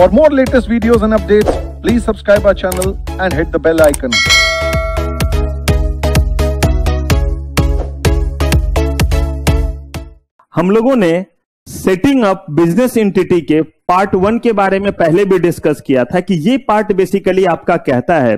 For more latest videos and updates, please subscribe our channel and hit the bell icon. हम लोगों ने setting up business entity के part one के बारे में पहले भी डिस्कस किया था कि ये पार्ट बेसिकली आपका कहता है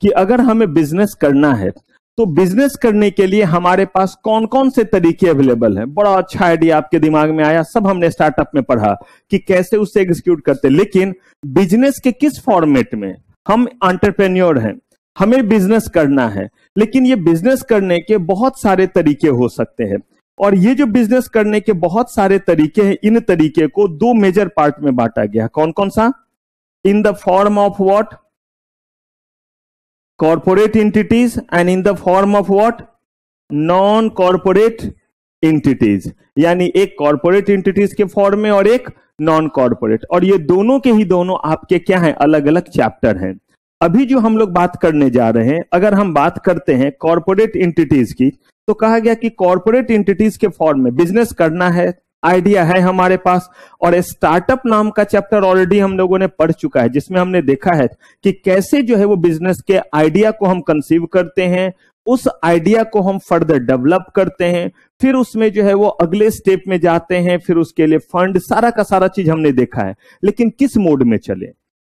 कि अगर हमें बिजनेस करना है तो बिजनेस करने के लिए हमारे पास कौन कौन से तरीके अवेलेबल हैं बड़ा अच्छा आइडिया आपके दिमाग में आया सब हमने स्टार्टअप में पढ़ा कि कैसे उससे एग्जीक्यूट करते लेकिन बिजनेस के किस फॉर्मेट में हम एंटरप्रेन्योर हैं हमें बिजनेस करना है लेकिन ये बिजनेस करने के बहुत सारे तरीके हो सकते हैं और ये जो बिजनेस करने के बहुत सारे तरीके हैं इन तरीके को दो मेजर पार्ट में बांटा गया कौन कौन सा in the form of what corporate entities and in the form of what non corporate entities यानी एक कॉरपोरेट इंटिटीज के फॉर्म में और एक नॉन कॉरपोरेट और ये दोनों के ही दोनों आपके क्या हैं अलग अलग चैप्टर हैं अभी जो हम लोग बात करने जा रहे हैं अगर हम बात करते हैं कॉरपोरेट इंटिटीज की तो कहा गया कि कॉरपोरेट इंटिटीज के फॉर्म में बिजनेस करना है आइडिया है हमारे पास और स्टार्टअप नाम का चैप्टर ऑलरेडी हम लोगों ने पढ़ चुका है जिसमें हमने देखा है कि कैसे जो है वो बिजनेस के आइडिया को हम कंसीव करते हैं उस आइडिया को हम फर्दर डेवलप करते हैं फिर उसमें जो है वो अगले स्टेप में जाते हैं फिर उसके लिए फंड सारा का सारा चीज हमने देखा है लेकिन किस मोड में चले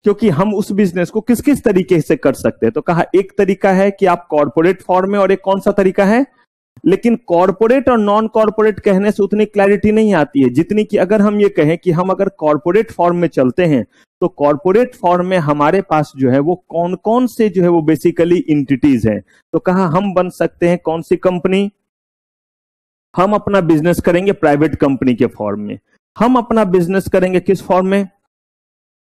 क्योंकि हम उस बिजनेस को किस किस तरीके से कर सकते हैं तो कहा एक तरीका है कि आप कॉरपोरेट फॉर्म में और एक कौन सा तरीका है लेकिन कॉरपोरेट और नॉन कॉरपोरेट कहने से उतनी क्लैरिटी नहीं आती है जितनी कि अगर हम ये कहें कि हम अगर कॉरपोरेट फॉर्म में चलते हैं तो कॉरपोरेट फॉर्म में हमारे पास जो है वो कौन कौन से जो है वो बेसिकली इंटिटीज हैं तो कहा हम बन सकते हैं कौन सी कंपनी हम अपना बिजनेस करेंगे प्राइवेट कंपनी के फॉर्म में हम अपना बिजनेस करेंगे किस फॉर्म में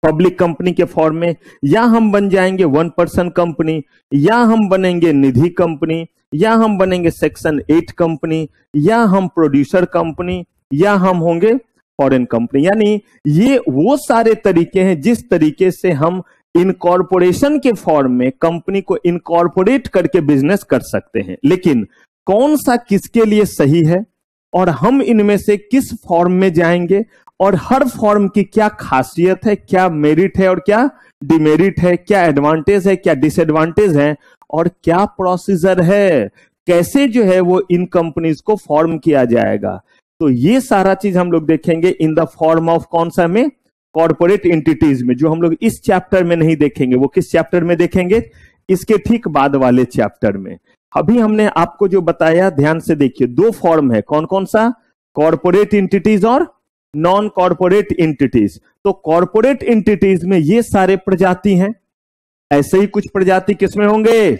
पब्लिक कंपनी के फॉर्म में या हम बन जाएंगे वन पर्सन कंपनी या हम बनेंगे निधि कंपनी या हम बनेंगे सेक्शन एट कंपनी या हम प्रोड्यूसर कंपनी या हम होंगे फॉरेन कंपनी यानी ये वो सारे तरीके हैं जिस तरीके से हम इनकॉर्पोरेशन के फॉर्म में कंपनी को इनकॉर्पोरेट करके बिजनेस कर सकते हैं लेकिन कौन सा किसके लिए सही है और हम इनमें से किस फॉर्म में जाएंगे और हर फॉर्म की क्या खासियत है क्या मेरिट है और क्या डिमेरिट है क्या एडवांटेज है क्या डिसएडवांटेज है और क्या प्रोसीजर है कैसे जो है वो इन कंपनीज को फॉर्म किया जाएगा तो ये सारा चीज हम लोग देखेंगे इन द फॉर्म ऑफ कौन सा में कॉर्पोरेट एंटिटीज में जो हम लोग इस चैप्टर में नहीं देखेंगे वो किस चैप्टर में देखेंगे इसके ठीक बाद वाले चैप्टर में अभी हमने आपको जो बताया ध्यान से देखिए दो फॉर्म है कौन कौन सा कॉर्पोरेट इंटिटीज और नॉन कॉरपोरेट एंटिटीज तो कॉरपोरेट एंटिटीज में ये सारे प्रजाति हैं ऐसे ही कुछ प्रजाति किसमें होंगे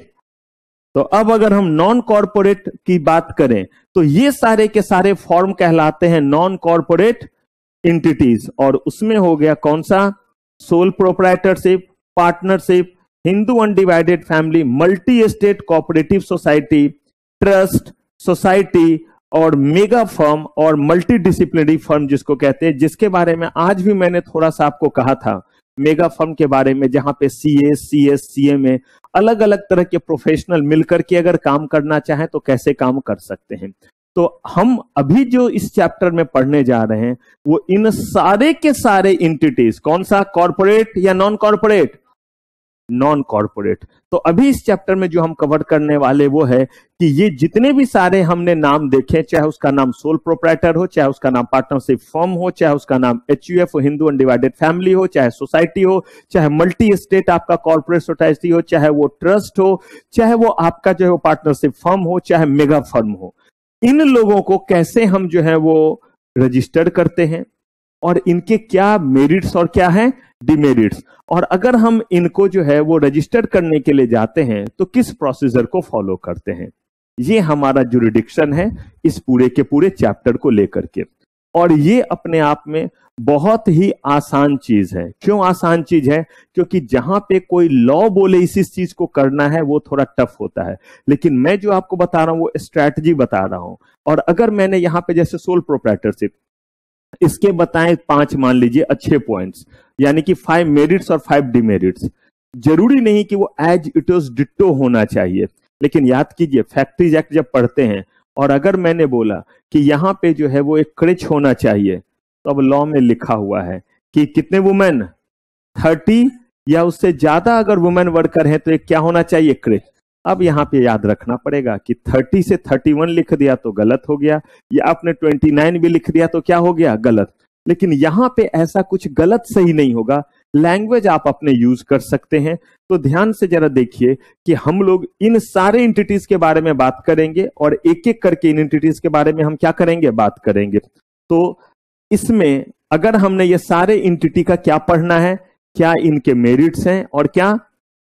तो अब अगर हम नॉन कॉरपोरेट की बात करें तो ये सारे के सारे फॉर्म कहलाते हैं नॉन कॉरपोरेट इंटिटीज और उसमें हो गया कौन सा sole proprietorship partnership Hindu undivided family multi state cooperative society trust society और मेगा फर्म और मल्टी डिसिप्लिनरी फर्म जिसको कहते हैं जिसके बारे में आज भी मैंने थोड़ा सा आपको कहा था मेगा फर्म के बारे में जहां पे सी ए सी एस सी ए में अलग अलग तरह के प्रोफेशनल मिलकर के अगर काम करना चाहें तो कैसे काम कर सकते हैं तो हम अभी जो इस चैप्टर में पढ़ने जा रहे हैं वो इन सारे के सारे इंटिटीज कौन सा कॉरपोरेट या नॉन कॉरपोरेट नॉन कॉरपोरेट तो अभी इस चैप्टर में जो हम कवर करने वाले वो है कि ये जितने भी सारे हमने नाम देखे चाहे उसका नाम सोल प्रोपराइटर हो चाहे उसका नाम पार्टनरशिप फर्म हो चाहे उसका नाम H U F Hindu undivided family हो चाहे सोसाइटी हो चाहे मल्टी स्टेट आपका कॉर्पोरेट सोसाइटी हो चाहे वो ट्रस्ट हो चाहे वो आपका जो है पार्टनरशिप फर्म हो चाहे मेगा फर्म हो इन लोगों को कैसे हम जो है वो रजिस्टर करते हैं और इनके क्या मेरिट्स और क्या है डिमेरिट्स और अगर हम इनको जो है वो रजिस्टर करने के लिए जाते हैं तो किस प्रोसीजर को फॉलो करते हैं ये हमारा जुरिडिक्शन है इस पूरे के पूरे चैप्टर को लेकर के और ये अपने आप में बहुत ही आसान चीज है क्यों आसान चीज है क्योंकि जहां पे कोई लॉ बोले इसी चीज को करना है वो थोड़ा टफ होता है लेकिन मैं जो आपको बता रहा हूं वो स्ट्रैटेजी बता रहा हूं और अगर मैंने यहाँ पे जैसे सोल प्रोप्रेटरशिप इसके बताएं पांच मान लीजिए अच्छे पॉइंट्स यानी कि फाइव मेरिट्स और फाइव डिमेरिट्स जरूरी नहीं कि वो एज इट इज डिटो होना चाहिए लेकिन याद कीजिए फैक्ट्रीज एक्ट जब पढ़ते हैं और अगर मैंने बोला कि यहाँ पे जो है वो एक क्रिच होना चाहिए तो अब लॉ में लिखा हुआ है कि कितने वुमेन थर्टी या उससे ज्यादा अगर वुमेन वर्कर हैं तो एक क्या होना चाहिए क्रिच अब यहाँ पे याद रखना पड़ेगा कि 30 से 31 लिख दिया तो गलत हो गया या आपने 29 भी लिख दिया तो क्या हो गया गलत लेकिन यहां पे ऐसा कुछ गलत सही नहीं होगा लैंग्वेज आप अपने यूज कर सकते हैं तो ध्यान से जरा देखिए कि हम लोग इन सारे इंटिटीज के बारे में बात करेंगे और एक एक करके इन इंटिटीज के बारे में हम क्या करेंगे बात करेंगे तो इसमें अगर हमने ये सारे इंटिटी का क्या पढ़ना है क्या इनके मेरिट्स हैं और क्या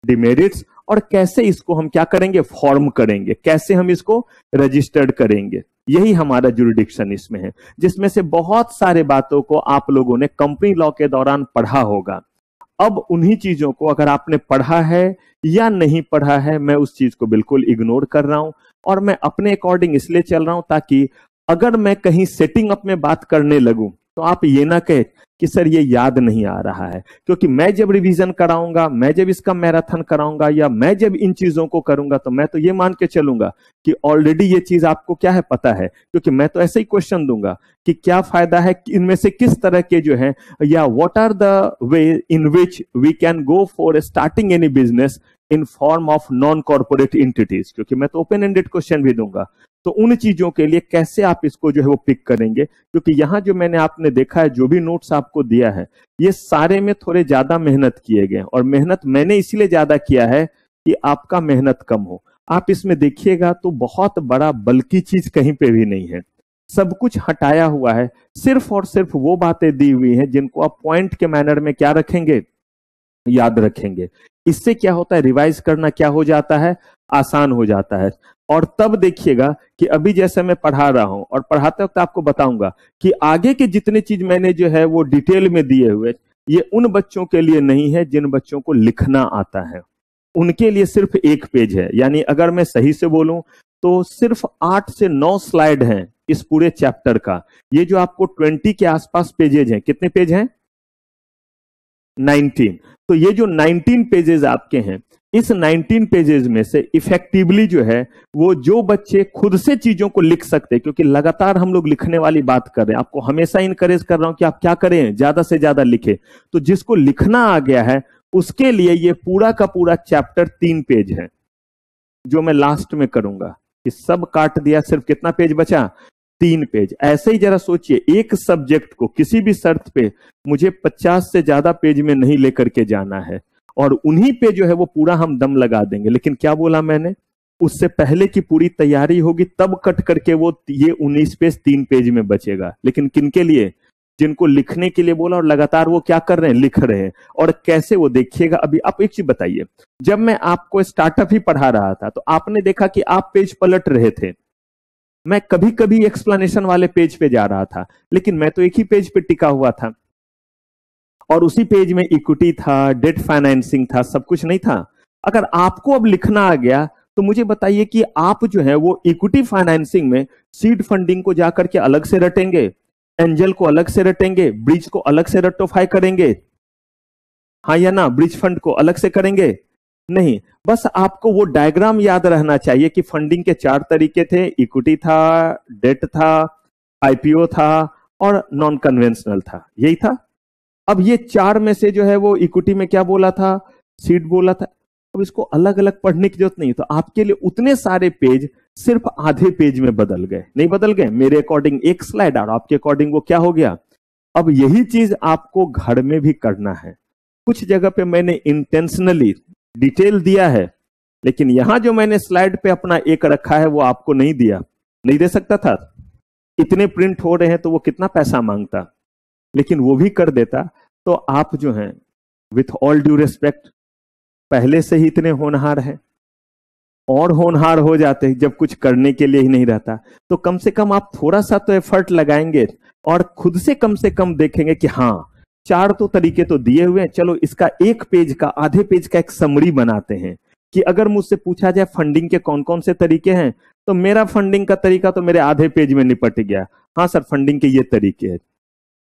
डिमेरिट्स और कैसे इसको हम क्या करेंगे फॉर्म करेंगे कैसे हम इसको रजिस्टर्ड करेंगे यही हमारा जुरिडिक्शन इसमें है जिसमें से बहुत सारे बातों को आप लोगों ने कंपनी लॉ के दौरान पढ़ा होगा अब उन्हीं चीजों को अगर आपने पढ़ा है या नहीं पढ़ा है मैं उस चीज को बिल्कुल इग्नोर कर रहा हूं और मैं अपने अकॉर्डिंग इसलिए चल रहा हूं ताकि अगर मैं कहीं सेटिंग अप में बात करने लगूं तो आप ये ना कहे कि सर ये याद नहीं आ रहा है क्योंकि मैं जब रिवीजन कराऊंगा मैं जब इसका मैराथन कराऊंगा या मैं जब इन चीजों को करूंगा तो मैं तो ये मान के चलूंगा कि ऑलरेडी ये चीज आपको क्या है पता है क्योंकि मैं तो ऐसे ही क्वेश्चन दूंगा कि क्या फायदा है इनमें से किस तरह के जो है या what are the way in which we can go for starting any business in form of non corporate entities क्योंकि मैं तो ओपन एंडेड क्वेश्चन भी दूंगा तो उन चीजों के लिए कैसे आप इसको जो है वो पिक करेंगे क्योंकि यहाँ जो मैंने आपने देखा है जो भी नोट्स आपको दिया है ये सारे में थोड़े ज्यादा मेहनत किए गए और मेहनत मैंने इसीलिए ज्यादा किया है कि आपका मेहनत कम हो आप इसमें देखिएगा तो बहुत बड़ा बल्कि चीज कहीं पे भी नहीं है सब कुछ हटाया हुआ है सिर्फ और सिर्फ वो बातें दी हुई हैं जिनको आप पॉइंट के मैनर में क्या रखेंगे याद रखेंगे इससे क्या होता है रिवाइज करना क्या हो जाता है आसान हो जाता है और तब देखिएगा कि अभी जैसे मैं पढ़ा रहा हूं और पढ़ाते वक्त आपको बताऊंगा कि आगे के जितने चीज मैंने जो है वो डिटेल में दिए हुए ये उन बच्चों के लिए नहीं है जिन बच्चों को लिखना आता है उनके लिए सिर्फ एक पेज है यानी अगर मैं सही से बोलूं तो सिर्फ आठ से नौ स्लाइड हैं इस पूरे चैप्टर का ये जो आपको ट्वेंटी के आसपास पेजेज हैं कितने पेज हैं नाइनटीन तो ये जो नाइनटीन पेजेज आपके हैं इस 19 पेजेस में से इफेक्टिवली जो है वो जो बच्चे खुद से चीजों को लिख सकते हैं क्योंकि लगातार हम लोग लिखने वाली बात कर रहे हैं आपको हमेशा इनकरेज कर रहा हूं कि आप क्या करें ज्यादा से ज्यादा लिखें तो जिसको लिखना आ गया है उसके लिए ये पूरा का पूरा चैप्टर तीन पेज है जो मैं लास्ट में करूंगा कि सब काट दिया सिर्फ कितना पेज बचा तीन पेज ऐसे ही जरा सोचिए एक सब्जेक्ट को किसी भी शर्त पे मुझे 50 से ज्यादा पेज में नहीं लेकर के जाना है और उन्हीं पे जो है वो पूरा हम दम लगा देंगे लेकिन क्या बोला मैंने उससे पहले की पूरी तैयारी होगी तब कट करके वो ये उन्नीस पेज तीन पेज में बचेगा लेकिन किनके लिए जिनको लिखने के लिए बोला और लगातार वो क्या कर रहे हैं लिख रहे हैं और कैसे वो देखिएगा अभी आप एक चीज बताइए जब मैं आपको स्टार्टअप ही पढ़ा रहा था तो आपने देखा कि आप पेज पलट रहे थे मैं कभी कभी एक्सप्लेनेशन वाले पेज पे जा रहा था लेकिन मैं तो एक ही पेज पे टिका हुआ था और उसी पेज में इक्विटी था डेट फाइनेंसिंग था सब कुछ नहीं था अगर आपको अब लिखना आ गया तो मुझे बताइए कि आप जो है वो इक्विटी फाइनेंसिंग में सीड फंडिंग को जाकर के अलग से रटेंगे एंजल को अलग से रटेंगे ब्रिज को अलग से रटोफाई करेंगे हाँ या ना ब्रिज फंड को अलग से करेंगे नहीं बस आपको वो डायग्राम याद रहना चाहिए कि फंडिंग के चार तरीके थे इक्विटी था डेट था आईपीओ था और नॉन कन्वेंशनल था यही था अब ये चार में से जो है वो इक्विटी में क्या बोला था सीट बोला था अब इसको अलग अलग पढ़ने की जरूरत नहीं तो आपके लिए उतने सारे पेज सिर्फ आधे पेज में बदल गए नहीं बदल गए मेरे अकॉर्डिंग एक स्लाइड और आपके अकॉर्डिंग वो क्या हो गया अब यही चीज आपको घर में भी करना है कुछ जगह पे मैंने इंटेंशनली डिटेल दिया है लेकिन यहां जो मैंने स्लाइड पे अपना एक रखा है वो आपको नहीं दिया नहीं दे सकता था इतने प्रिंट हो रहे हैं तो वो कितना पैसा मांगता लेकिन वो भी कर देता तो आप जो हैं विथ ऑल ड्यू रेस्पेक्ट पहले से ही इतने होनहार हैं और होनहार हो जाते जब कुछ करने के लिए ही नहीं रहता तो कम से कम आप थोड़ा सा तो एफर्ट लगाएंगे और खुद से कम से कम देखेंगे कि हाँ चार तो तरीके तो दिए हुए हैं चलो इसका एक पेज का आधे पेज का एक समरी बनाते हैं कि अगर मुझसे पूछा जाए फंडिंग के कौन कौन से तरीके हैं तो मेरा फंडिंग का तरीका तो मेरे आधे पेज में निपट गया हाँ सर फंडिंग के ये तरीके हैं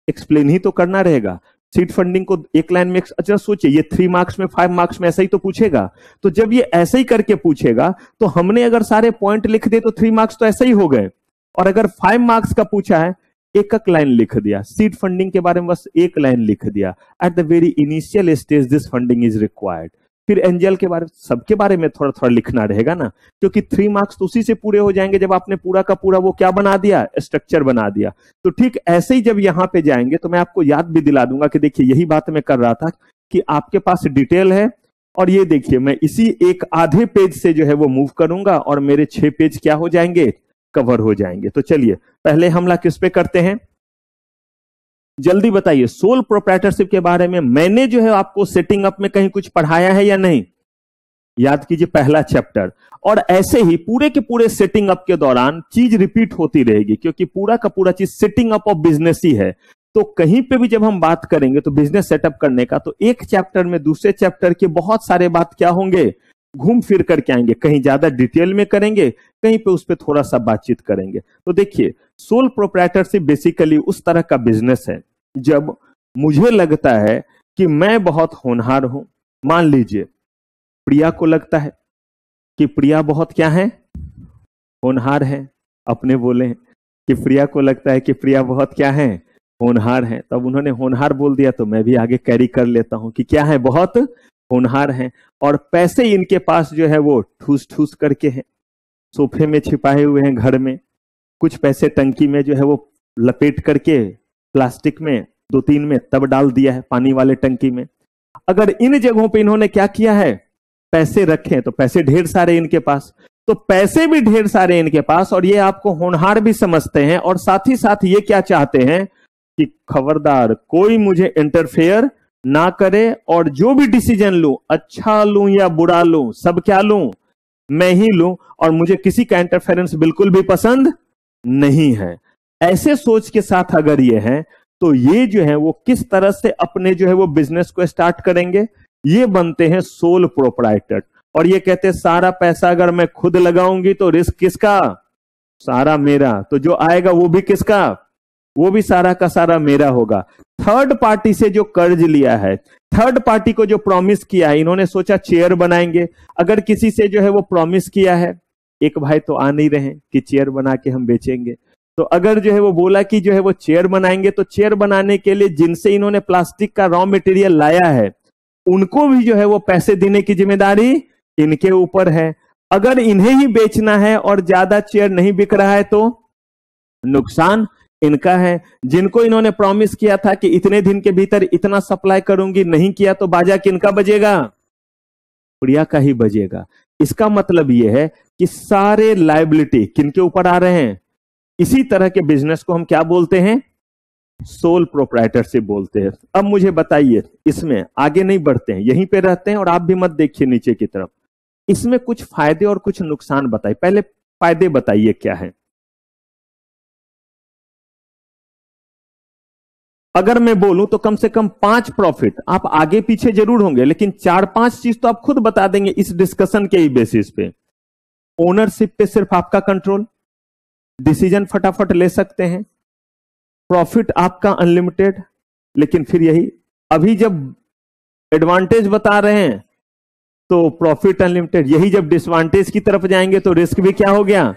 एक्सप्लेन ही तो करना रहेगा सीट फंडिंग को एक लाइन में अच्छा सोचिए ये थ्री मार्क्स में फाइव मार्क्स में ऐसा ही तो पूछेगा तो जब ये ऐसे ही करके पूछेगा तो हमने अगर सारे पॉइंट लिख दिए तो थ्री मार्क्स तो ऐसे ही हो गए और अगर फाइव मार्क्स का पूछा है एक एक लाइन लिख दिया सीट फंडिंग के बारे में बस एक लाइन लिख दिया at the very initial stage this funding is required फिर एंजल के बारे सबके बारे में थोड़ा थोड़ा लिखना रहेगा ना क्योंकि थ्री मार्क्स तो उसी से पूरे हो जाएंगे जब आपने पूरा का पूरा वो क्या बना दिया स्ट्रक्चर बना दिया तो ठीक ऐसे ही जब यहाँ पे जाएंगे तो मैं आपको याद भी दिला दूंगा कि देखिए यही बात मैं कर रहा था कि आपके पास डिटेल है और ये देखिए मैं इसी एक आधे पेज से जो है वो मूव करूंगा और मेरे छह पेज क्या हो जाएंगे कवर हो जाएंगे तो चलिए पहले हमला किस पे करते हैं जल्दी बताइए सोल प्रोप्राइटरशिप के बारे में मैंने जो है आपको सेटिंग अप में कहीं कुछ पढ़ाया है या नहीं याद कीजिए पहला चैप्टर और ऐसे ही पूरे के पूरे सेटिंग अप के दौरान चीज रिपीट होती रहेगी क्योंकि पूरा का पूरा चीज सेटिंग अप ऑफ बिजनेस ही है तो कहीं पे भी जब हम बात करेंगे तो बिजनेस सेटअप करने का तो एक चैप्टर में दूसरे चैप्टर के बहुत सारे बात क्या होंगे घूम फिर करके आएंगे कहीं ज्यादा डिटेल में करेंगे कहीं पे उस पर थोड़ा सा बातचीत करेंगे तो देखिए सोल प्रोपराइटरशिप बेसिकली उस तरह का बिजनेस है जब मुझे लगता है कि मैं बहुत होनहार हूं मान लीजिए प्रिया को लगता है कि प्रिया बहुत क्या है होनहार है अपने बोले कि प्रिया को लगता है कि प्रिया बहुत क्या है होनहार है तब उन्होंने होनहार बोल दिया तो मैं भी आगे कैरी कर लेता हूं कि क्या है बहुत होनहार हैं और पैसे इनके पास जो है वो ठूस ठूस करके हैं सोफे में छिपाए हुए हैं घर में कुछ पैसे टंकी में जो है वो लपेट करके प्लास्टिक में दो तीन में तब डाल दिया है पानी वाले टंकी में अगर इन जगहों पे इन्होंने क्या किया है पैसे रखे तो पैसे ढेर सारे इनके पास तो पैसे भी ढेर सारे इनके पास और ये आपको होनहार भी समझते हैं और साथ ही साथ ये क्या चाहते हैं कि खबरदार कोई मुझे इंटरफेयर ना करे और जो भी डिसीजन लू अच्छा लू या बुरा लू सब क्या लू मैं ही लू और मुझे किसी का इंटरफेरेंस बिल्कुल भी पसंद नहीं है ऐसे सोच के साथ अगर ये है तो ये जो है वो किस तरह से अपने जो है वो बिजनेस को स्टार्ट करेंगे ये बनते हैं सोल प्रोपराइटर और ये कहते हैं सारा पैसा अगर मैं खुद लगाऊंगी तो रिस्क किसका सारा मेरा तो जो आएगा वो भी किसका वो भी सारा का सारा मेरा होगा थर्ड पार्टी से जो कर्ज लिया है थर्ड पार्टी को जो प्रॉमिस किया है इन्होंने सोचा चेयर बनाएंगे अगर किसी से जो है वो प्रॉमिस किया है एक भाई तो आ नहीं रहे कि चेयर बना के हम बेचेंगे तो अगर जो है वो बोला कि जो है वो चेयर बनाएंगे तो चेयर बनाने के लिए जिनसे इन्होंने प्लास्टिक का रॉ मटेरियल लाया है उनको भी जो है वो पैसे देने की जिम्मेदारी इनके ऊपर है अगर इन्हें ही बेचना है और ज्यादा चेयर नहीं बिक रहा है तो नुकसान इनका है जिनको इन्होंने प्रॉमिस किया था कि इतने दिन के भीतर इतना सप्लाई करूंगी नहीं किया तो बाजा किनका बजेगा बुढ़िया का ही बजेगा इसका मतलब यह है कि सारे लाइबिलिटी किनके ऊपर आ रहे हैं इसी तरह के बिजनेस को हम क्या बोलते हैं सोल से बोलते हैं अब मुझे बताइए इसमें आगे नहीं बढ़ते हैं यहीं पे रहते हैं और आप भी मत देखिए नीचे की तरफ इसमें कुछ फायदे और कुछ नुकसान बताइए पहले फायदे बताइए क्या है अगर मैं बोलूं तो कम से कम पांच प्रॉफिट आप आगे पीछे जरूर होंगे लेकिन चार पांच चीज तो आप खुद बता देंगे इस डिस्कशन के ही बेसिस पे ओनरशिप पे सिर्फ आपका कंट्रोल डिसीजन फटाफट ले सकते हैं प्रॉफिट आपका अनलिमिटेड लेकिन फिर यही अभी जब एडवांटेज बता रहे हैं तो प्रॉफिट अनलिमिटेड यही जब डिसवांटेज की तरफ जाएंगे तो रिस्क भी क्या हो गया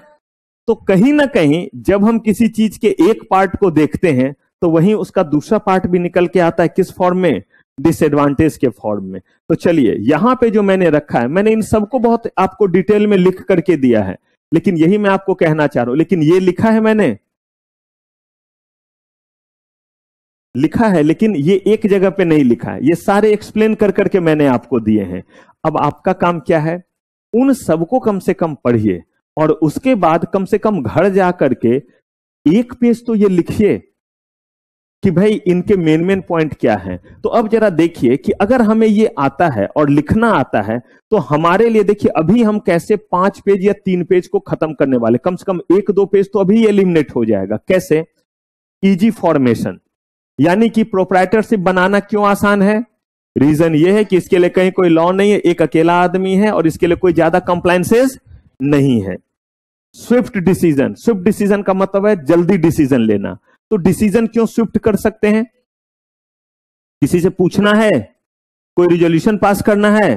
तो कहीं ना कहीं जब हम किसी चीज के एक पार्ट को देखते हैं तो वहीं उसका दूसरा पार्ट भी निकल के आता है किस फॉर्म में डिसएडवांटेज के फॉर्म में तो चलिए यहां पे जो मैंने रखा है मैंने इन सबको बहुत आपको डिटेल में लिख करके दिया है लेकिन यही मैं आपको कहना चाह रहा हूं लेकिन ये लिखा है मैंने लिखा है लेकिन ये एक जगह पे नहीं लिखा है ये सारे एक्सप्लेन कर करके मैंने आपको दिए हैं अब आपका काम क्या है उन सबको कम से कम पढ़िए और उसके बाद कम से कम घर जा करके एक पेज तो ये लिखिए कि भाई इनके मेन मेन पॉइंट क्या है तो अब जरा देखिए कि अगर हमें ये आता है और लिखना आता है तो हमारे लिए देखिए अभी हम कैसे पांच पेज या तीन पेज को खत्म करने वाले कम से कम एक दो पेज तो अभी एलिमिनेट हो जाएगा कैसे इजी फॉर्मेशन यानी कि प्रोपराइटरशिप बनाना क्यों आसान है रीजन ये है कि इसके लिए कहीं कोई लॉ नहीं है एक अकेला आदमी है और इसके लिए कोई ज्यादा कंप्लाइंसेज नहीं है स्विफ्ट डिसीजन स्विफ्ट डिसीजन का मतलब है जल्दी डिसीजन लेना तो डिसीजन क्यों स्विफ्ट कर सकते हैं किसी से पूछना है कोई रिजोल्यूशन पास करना है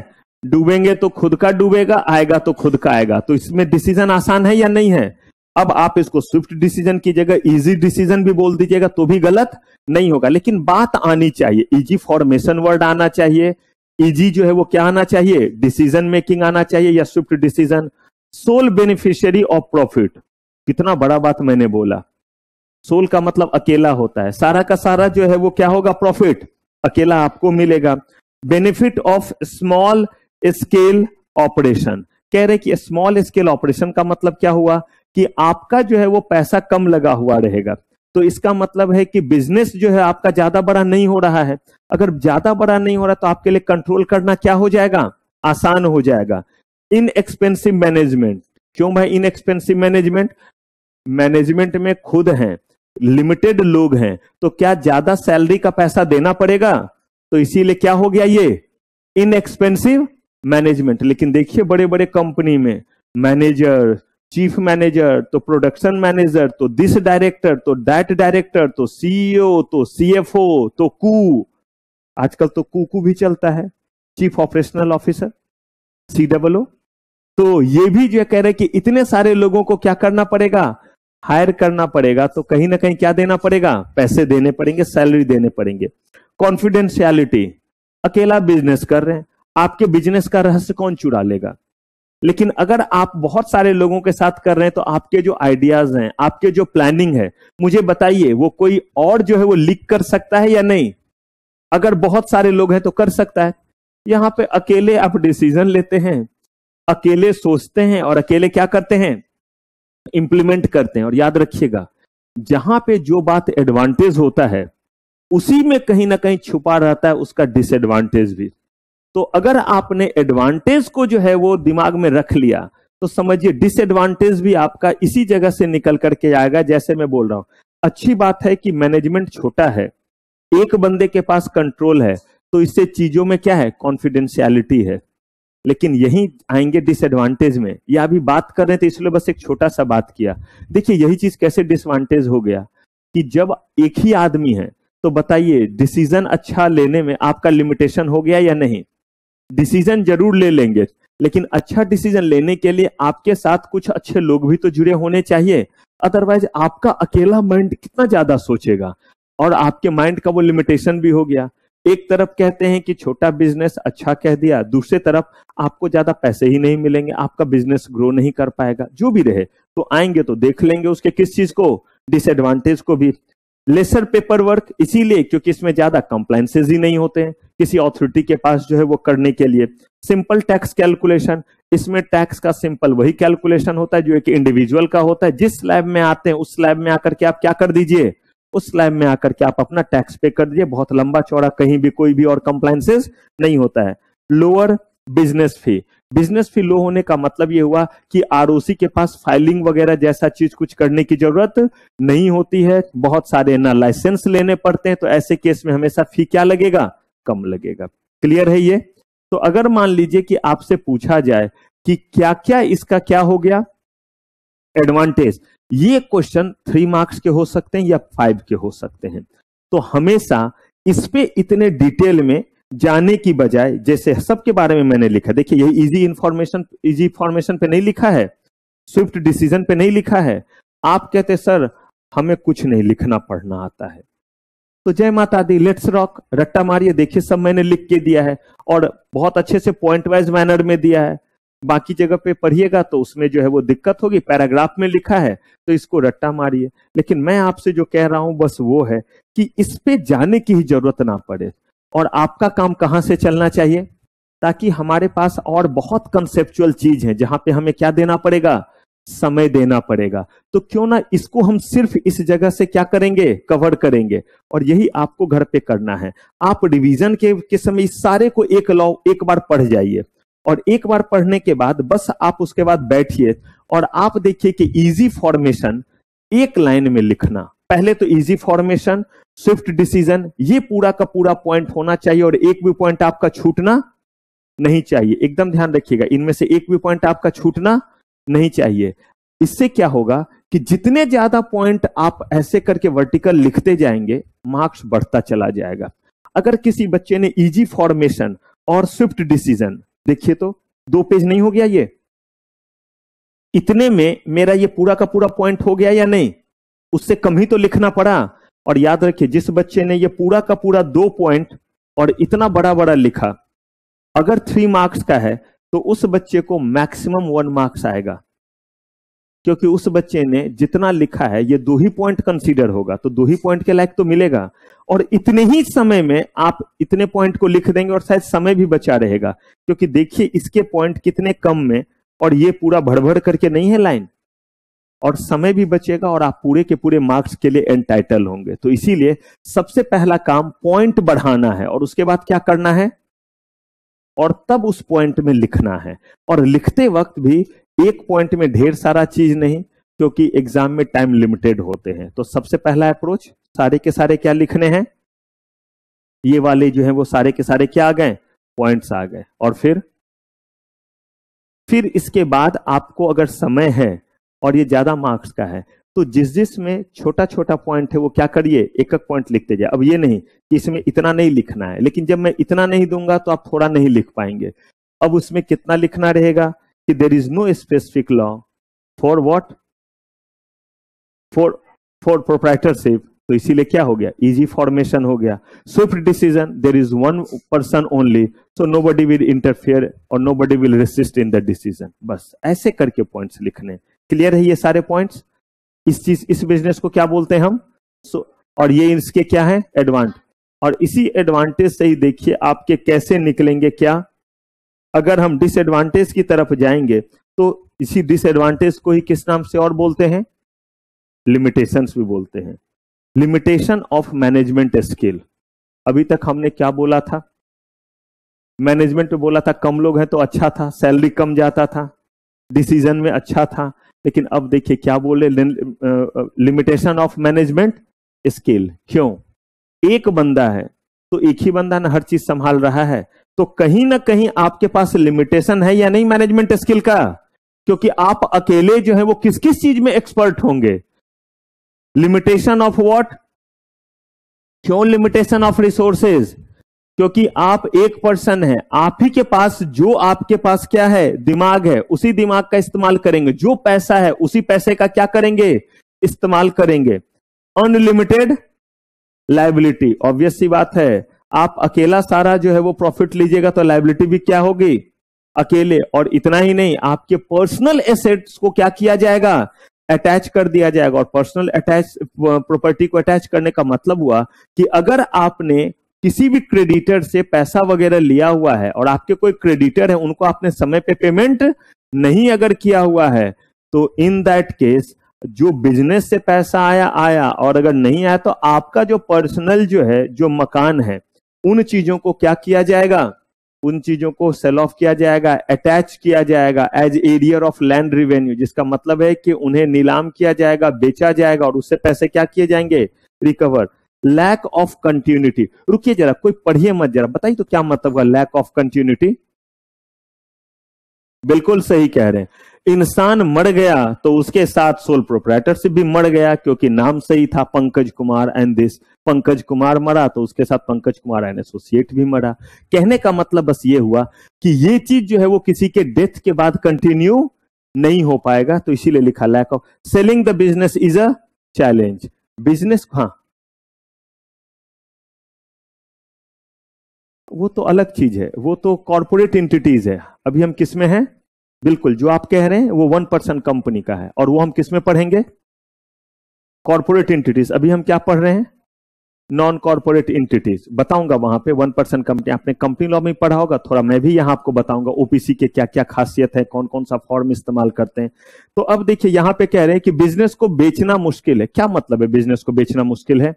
डूबेंगे तो खुद का डूबेगा आएगा तो खुद का आएगा तो इसमें डिसीजन आसान है या नहीं है अब आप इसको स्विफ्ट डिसीजन की जगह इजी डिसीजन भी बोल दीजिएगा तो भी गलत नहीं होगा लेकिन बात आनी चाहिए इजी फॉर्मेशन वर्ड आना चाहिए इजी जो है वो क्या आना चाहिए डिसीजन मेकिंग आना चाहिए या swift decision sole beneficiary of profit कितना बड़ा बात मैंने बोला सोल का मतलब अकेला होता है सारा का सारा जो है वो क्या होगा प्रॉफिट अकेला आपको मिलेगा benefit of small scale operation कह रहे कि स्मॉल स्केल ऑपरेशन का मतलब क्या हुआ कि आपका जो है वो पैसा कम लगा हुआ रहेगा तो इसका मतलब है कि बिजनेस जो है आपका ज्यादा बड़ा नहीं हो रहा है अगर ज्यादा बड़ा नहीं हो रहा तो आपके लिए कंट्रोल करना क्या हो जाएगा आसान हो जाएगा इनएक्सपेंसिव मैनेजमेंट क्यों भाई इन एक्सपेंसिव मैनेजमेंट मैनेजमेंट में खुद हैं लिमिटेड लोग हैं तो क्या ज्यादा सैलरी का पैसा देना पड़ेगा तो इसीलिए क्या हो गया ये इनएक्सपेंसिव मैनेजमेंट लेकिन देखिए बड़े बड़े कंपनी में मैनेजर चीफ मैनेजर तो प्रोडक्शन मैनेजर तो दिस डायरेक्टर तो दैट डायरेक्टर तो सीईओ e तो सीएफओ तो कू आजकल तो कु भी चलता है chief operational officer C double तो ये भी जो कह रहे कि इतने सारे लोगों को क्या करना पड़ेगा हायर करना पड़ेगा तो कहीं ना कहीं क्या देना पड़ेगा पैसे देने पड़ेंगे सैलरी देने पड़ेंगे कॉन्फिडेंशियलिटी अकेला बिजनेस कर रहे हैं आपके बिजनेस का रहस्य कौन चुरा लेगा लेकिन अगर आप बहुत सारे लोगों के साथ कर रहे हैं तो आपके जो आइडियाज हैं आपके जो प्लानिंग है मुझे बताइए वो कोई और जो है वो लीक कर सकता है या नहीं अगर बहुत सारे लोग हैं तो कर सकता है यहां पे अकेले आप डिसीजन लेते हैं अकेले सोचते हैं और अकेले क्या करते हैं इंप्लीमेंट करते हैं और याद रखिएगा जहां पे जो बात एडवांटेज होता है उसी में कहीं ना कहीं छुपा रहता है उसका डिसएडवांटेज भी तो अगर आपने एडवांटेज को जो है वो दिमाग में रख लिया तो समझिए डिसएडवांटेज भी आपका इसी जगह से निकल करके आएगा जैसे मैं बोल रहा हूं अच्छी बात है कि मैनेजमेंट छोटा है एक बंदे के पास कंट्रोल है तो इससे चीजों में क्या है कॉन्फिडेंशियलिटी है लेकिन यही आएंगे डिसएडवांटेज में या अभी बात कर रहे थे इसलिए बस एक छोटा सा बात किया देखिए यही चीज कैसे डिसवांटेज हो गया कि जब एक ही आदमी है तो बताइए डिसीजन अच्छा लेने में आपका लिमिटेशन हो गया या नहीं डिसीजन जरूर ले लेंगे लेकिन अच्छा डिसीजन लेने के लिए आपके साथ कुछ अच्छे लोग भी तो जुड़े होने चाहिए अदरवाइज आपका अकेला माइंड कितना ज्यादा सोचेगा और आपके माइंड का वो लिमिटेशन भी हो गया एक तरफ कहते हैं कि छोटा बिजनेस अच्छा कह दिया दूसरे तरफ आपको ज्यादा पैसे ही नहीं मिलेंगे आपका बिजनेस ग्रो नहीं कर पाएगा जो भी रहे तो आएंगे तो देख लेंगे उसके किस चीज को डिसएडवांटेज को भी लेसर पेपर वर्क इसीलिए क्योंकि इसमें ज्यादा कंप्लाइंसेज ही नहीं होते हैं किसी ऑथोरिटी के पास जो है वो करने के लिए सिंपल टैक्स कैलकुलेशन इसमें टैक्स का सिंपल वही कैलकुलेशन होता है जो एक इंडिविजुअल का होता है जिस लैब में आते हैं उस लैब में आकर के आप क्या कर दीजिए उस स्लैब में आकर के आप अपना टैक्स पे कर दीजिए बहुत लंबा चौड़ा कहीं भी कोई भी और कंप्लाइंसेस नहीं होता है lower business fee business fee low होने का मतलब ये हुआ कि आरओसी के पास फाइलिंग वगैरह जैसा चीज कुछ करने की जरूरत नहीं होती है बहुत सारे ना लाइसेंस लेने पड़ते हैं तो ऐसे केस में हमेशा फी क्या लगेगा कम लगेगा क्लियर है ये तो अगर मान लीजिए कि आपसे पूछा जाए कि क्या क्या इसका क्या हो गया एडवांटेज ये क्वेश्चन थ्री मार्क्स के हो सकते हैं या फाइव के हो सकते हैं तो हमेशा इस पे इतने डिटेल में जाने की बजाय जैसे सबके बारे में मैंने लिखा देखिए ये इजी इंफॉर्मेशन इजी इंफॉर्मेशन पे नहीं लिखा है स्विफ्ट डिसीजन पे नहीं लिखा है आप कहते सर हमें कुछ नहीं लिखना पढ़ना आता है तो जय माता दी लेट्स रॉक रट्टा मारिए देखिए सब मैंने लिख के दिया है और बहुत अच्छे से पॉइंट वाइज मैनर में दिया है बाकी जगह पे पढ़िएगा तो उसमें जो है वो दिक्कत होगी पैराग्राफ में लिखा है तो इसको रट्टा मारिए लेकिन मैं आपसे जो कह रहा हूं बस वो है कि इस पे जाने की ही जरूरत ना पड़े और आपका काम कहां से चलना चाहिए ताकि हमारे पास और बहुत कंसेप्चुअल चीज है जहां पे हमें क्या देना पड़ेगा समय देना पड़ेगा तो क्यों ना इसको हम सिर्फ इस जगह से क्या करेंगे कवर करेंगे और यही आपको घर पे करना है आप रिविजन के, के समय इस सारे को एक लॉ एक बार पढ़ जाइए और एक बार पढ़ने के बाद बस आप उसके बाद बैठिए और आप देखिए कि इजी फॉर्मेशन एक लाइन में लिखना पहले तो इजी फॉर्मेशन स्विफ्ट डिसीजन ये पूरा का पूरा पॉइंट होना चाहिए और एक भी पॉइंट आपका छूटना नहीं चाहिए एकदम ध्यान रखिएगा इनमें से एक भी पॉइंट आपका छूटना नहीं चाहिए इससे क्या होगा कि जितने ज्यादा पॉइंट आप ऐसे करके वर्टिकल लिखते जाएंगे मार्क्स बढ़ता चला जाएगा अगर किसी बच्चे ने इजी फॉर्मेशन और स्विफ्ट डिसीजन देखिए तो दो पेज नहीं हो गया ये इतने में मेरा ये पूरा का पूरा पॉइंट हो गया या नहीं उससे कम ही तो लिखना पड़ा और याद रखिए जिस बच्चे ने ये पूरा का पूरा दो पॉइंट और इतना बड़ा बड़ा लिखा अगर थ्री मार्क्स का है तो उस बच्चे को मैक्सिमम वन मार्क्स आएगा क्योंकि उस बच्चे ने जितना लिखा है ये दो ही पॉइंट कंसीडर होगा तो दो ही पॉइंट के लायक तो मिलेगा और इतने ही समय में आप इतने पॉइंट को लिख देंगे और शायद समय भी बचा रहेगा क्योंकि देखिए इसके पॉइंट कितने कम में और ये पूरा भड़भड़ करके नहीं है लाइन और समय भी बचेगा और आप पूरे के पूरे मार्क्स के लिए एंटाइटल होंगे तो इसीलिए सबसे पहला काम पॉइंट बढ़ाना है और उसके बाद क्या करना है और तब उस पॉइंट में लिखना है और लिखते वक्त भी एक पॉइंट में ढेर सारा चीज नहीं क्योंकि एग्जाम में टाइम लिमिटेड होते हैं तो सबसे पहला अप्रोच सारे के सारे क्या लिखने हैं ये वाले जो है वो सारे के सारे क्या आ गए पॉइंट्स आ गए और फिर फिर इसके बाद आपको अगर समय है और ये ज्यादा मार्क्स का है तो जिस जिस में छोटा छोटा पॉइंट है वो क्या करिए एक एक पॉइंट लिखते जाए अब ये नहीं कि इसमें इतना नहीं लिखना है लेकिन जब मैं इतना नहीं दूंगा तो आप थोड़ा नहीं लिख पाएंगे अब उसमें कितना लिखना रहेगा कि there is no specific law for what for for proprietorship तो इसीलिए क्या हो गया इजी फॉर्मेशन हो गया swift decision there is one person only so nobody will interfere और nobody will resist in the decision बस ऐसे करके पॉइंट्स लिखने क्लियर है ये सारे पॉइंट्स इस चीज इस बिजनेस को क्या बोलते हैं हम सो so, और ये इसके क्या है एडवांट और इसी एडवांटेज से ही देखिए आपके कैसे निकलेंगे क्या अगर हम डिसएडवांटेज की तरफ जाएंगे तो इसी डिसएडवांटेज को ही किस नाम से और बोलते हैं लिमिटेशंस भी बोलते हैं लिमिटेशन ऑफ मैनेजमेंट स्किल अभी तक हमने क्या बोला था मैनेजमेंट में बोला था कम लोग हैं तो अच्छा था सैलरी कम जाता था डिसीजन में अच्छा था लेकिन अब देखिए क्या बोले लिमिटेशन ऑफ मैनेजमेंट स्किल क्यों एक बंदा है तो एक ही बंदा ना हर चीज संभाल रहा है तो कहीं ना कहीं आपके पास लिमिटेशन है या नहीं मैनेजमेंट स्किल का क्योंकि आप अकेले जो है वो किस किस चीज में एक्सपर्ट होंगे लिमिटेशन ऑफ व्हाट क्यों लिमिटेशन ऑफ रिसोर्सेज क्योंकि आप एक पर्सन है आप ही के पास जो आपके पास क्या है दिमाग है उसी दिमाग का इस्तेमाल करेंगे जो पैसा है उसी पैसे का क्या करेंगे इस्तेमाल करेंगे अनलिमिटेड लाइबिलिटी ऑब्वियस सी बात है आप अकेला सारा जो है वो प्रॉफिट लीजिएगा तो लाइबिलिटी भी क्या होगी अकेले और इतना ही नहीं आपके पर्सनल एसेट्स को क्या किया जाएगा अटैच कर दिया जाएगा और पर्सनल अटैच प्रॉपर्टी को अटैच करने का मतलब हुआ कि अगर आपने किसी भी क्रेडिटर से पैसा वगैरह लिया हुआ है और आपके कोई क्रेडिटर है उनको आपने समय पे पेमेंट नहीं अगर किया हुआ है तो इन दैट केस जो बिजनेस से पैसा आया आया और अगर नहीं आया तो आपका जो पर्सनल जो है जो मकान है उन चीजों को क्या किया जाएगा उन चीजों को सेल ऑफ किया जाएगा अटैच किया जाएगा as arrear of land revenue जिसका मतलब है कि उन्हें नीलाम किया जाएगा बेचा जाएगा और उससे पैसे क्या किए जाएंगे रिकवर लैक ऑफ कंटिन्यूटी रुकिए जरा कोई पढ़िए मत जरा बताइए तो क्या मतलब हुआ लैक ऑफ कंटिन्यूटी बिल्कुल सही कह रहे हैं इंसान मर गया तो उसके साथ सोल प्रोपराइटरशिप भी मर गया क्योंकि नाम सही था पंकज कुमार एंड दिस पंकज कुमार मरा तो उसके साथ पंकज कुमार एंड एसोसिएट भी मरा कहने का मतलब बस ये हुआ कि ये चीज जो है वो किसी के डेथ के बाद कंटिन्यू नहीं हो पाएगा तो इसीलिए लिखा lack of selling the business is a challenge business हाँ वो तो अलग चीज है वो तो कॉरपोरेट इंटिटीज है अभी हम किसमें हैं बिल्कुल जो आप कह रहे हैं वो वन पर्सन कंपनी का है और वो हम किसमें पढ़ेंगे कॉरपोरेट इंटिटीज अभी हम क्या पढ़ रहे हैं नॉन कॉरपोरेट इंटिटीज बताऊंगा वहां पे वन पर्सन कंपनी आपने कंपनी लॉ में पढ़ा होगा थोड़ा मैं भी यहां आपको बताऊंगा ओपीसी के क्या क्या खासियत है कौन कौन सा फॉर्म इस्तेमाल करते हैं तो अब देखिए यहां पे कह रहे हैं कि बिजनेस को बेचना मुश्किल है क्या मतलब है बिजनेस को बेचना मुश्किल है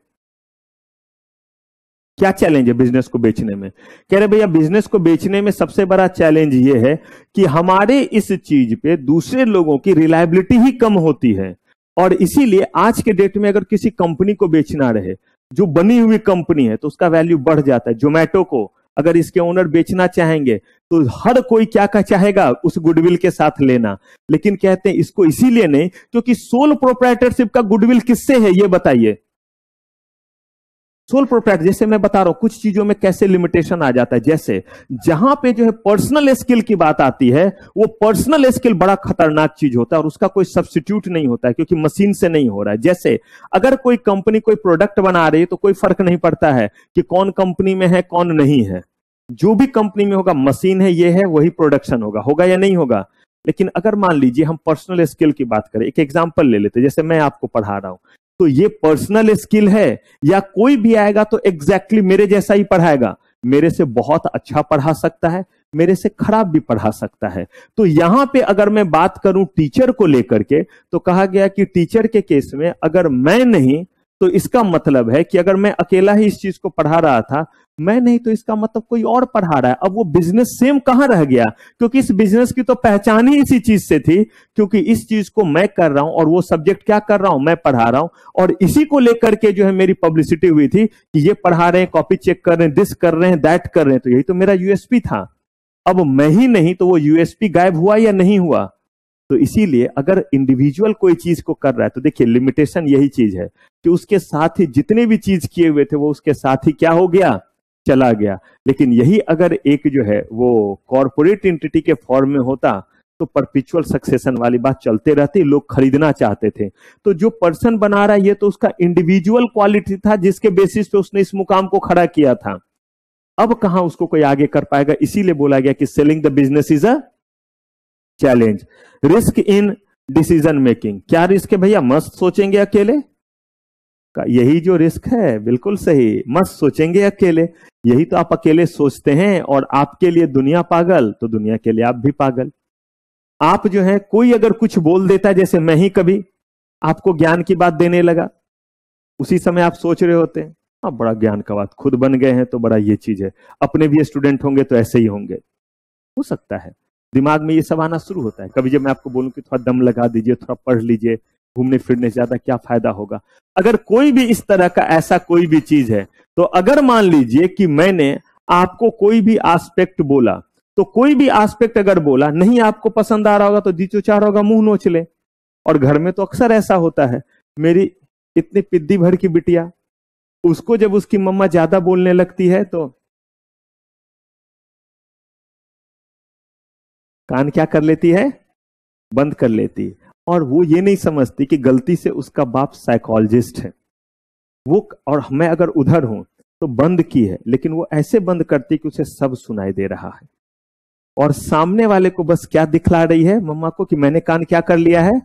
क्या चैलेंज है बिजनेस को बेचने में कह रहे भैया बिजनेस को बेचने में सबसे बड़ा चैलेंज ये है कि हमारे इस चीज पे दूसरे लोगों की रिलायबिलिटी ही कम होती है और इसीलिए आज के डेट में अगर किसी कंपनी को बेचना रहे जो बनी हुई कंपनी है तो उसका वैल्यू बढ़ जाता है जोमेटो को अगर इसके ओनर बेचना चाहेंगे तो हर कोई क्या का चाहेगा उस गुडविल के साथ लेना लेकिन कहते हैं इसको इसीलिए नहीं क्योंकि सोल प्रोप्राइटरशिप का गुडविल किससे है ये बताइए सोल प्रोप्राइट जैसे मैं बता रहा हूं कुछ चीजों में कैसे लिमिटेशन आ जाता है जैसे जहां पे जो है पर्सनल स्किल की बात आती है वो पर्सनल स्किल बड़ा खतरनाक चीज होता है और उसका कोई सब्सिट्यूट नहीं होता है क्योंकि मशीन से नहीं हो रहा है जैसे अगर कोई कंपनी कोई प्रोडक्ट बना रही है तो कोई फर्क नहीं पड़ता है कि कौन कंपनी में है कौन नहीं है जो भी कंपनी में होगा मशीन है ये है वही प्रोडक्शन होगा होगा या नहीं होगा लेकिन अगर मान लीजिए हम पर्सनल स्किल की बात करें एक एग्जाम्पल ले लेते जैसे मैं आपको पढ़ा रहा हूँ तो ये पर्सनल स्किल है या कोई भी आएगा तो एग्जैक्टली exactly मेरे जैसा ही पढ़ाएगा मेरे से बहुत अच्छा पढ़ा सकता है मेरे से खराब भी पढ़ा सकता है तो यहां पे अगर मैं बात करूं टीचर को लेकर के तो कहा गया कि टीचर के केस में अगर मैं नहीं तो इसका मतलब है कि अगर मैं अकेला ही इस चीज को पढ़ा रहा था मैं नहीं तो इसका मतलब कोई और पढ़ा रहा है अब वो बिजनेस सेम कहां रह गया क्योंकि इस बिजनेस की तो पहचान ही इसी चीज से थी क्योंकि इस चीज को मैं कर रहा हूं और वो सब्जेक्ट क्या कर रहा हूं मैं पढ़ा रहा हूं और इसी को लेकर के जो है मेरी पब्लिसिटी हुई थी कि ये पढ़ा रहे हैं कॉपी चेक कर रहे हैं दिस कर रहे हैं दैट कर रहे हैं तो यही तो मेरा यूएसपी था अब मैं ही नहीं तो वो यूएसपी गायब हुआ या नहीं हुआ तो इसीलिए अगर इंडिविजुअल कोई चीज को कर रहा है तो देखिए लिमिटेशन यही चीज है कि उसके साथ ही जितने भी चीज किए हुए थे वो उसके साथ ही क्या हो गया चला गया लेकिन यही अगर एक जो है वो कॉरपोरेट इंटिटी के फॉर्म में होता तो परपिचुअल सक्सेशन वाली बात चलते रहती लोग खरीदना चाहते थे तो जो पर्सन बना रहा है ये तो उसका इंडिविजुअल क्वालिटी था जिसके बेसिस पे उसने इस मुकाम को खड़ा किया था अब कहा उसको कोई आगे कर पाएगा इसीलिए बोला गया कि selling the business is a challenge risk in decision making क्या रिस्क है भैया मस्त सोचेंगे अकेले का यही जो रिस्क है बिल्कुल सही मत सोचेंगे अकेले यही तो आप अकेले सोचते हैं और आपके लिए दुनिया पागल तो दुनिया के लिए आप भी पागल आप जो है कोई अगर कुछ बोल देता है जैसे मैं ही कभी आपको ज्ञान की बात देने लगा उसी समय आप सोच रहे होते हैं आप हाँ, बड़ा ज्ञान का बात खुद बन गए हैं तो बड़ा ये चीज है अपने भी स्टूडेंट होंगे तो ऐसे ही होंगे हो सकता है दिमाग में ये सब आना शुरू होता है कभी जब मैं आपको बोलूं कि थोड़ा दम लगा दीजिए थोड़ा पढ़ लीजिए घूमने फिरने से ज्यादा क्या फायदा होगा अगर कोई भी इस तरह का ऐसा कोई भी चीज है तो अगर मान लीजिए कि मैंने आपको कोई भी आस्पेक्ट बोला तो कोई भी आस्पेक्ट अगर बोला नहीं आपको पसंद आ रहा होगा तो जीचोचार होगा मुंह नोच ले और घर में तो अक्सर ऐसा होता है मेरी इतनी पिद्दी भर की बिटिया उसको जब उसकी मम्मा ज्यादा बोलने लगती है तो कान क्या कर लेती है बंद कर लेती है और वो ये नहीं समझती कि गलती से उसका बाप साइकोलॉजिस्ट है वो और मैं अगर उधर हूं तो बंद की है लेकिन वो ऐसे बंद करती कि उसे सब सुनाई दे रहा है और सामने वाले को बस क्या दिखला रही है मम्मा को कि मैंने कान क्या कर लिया है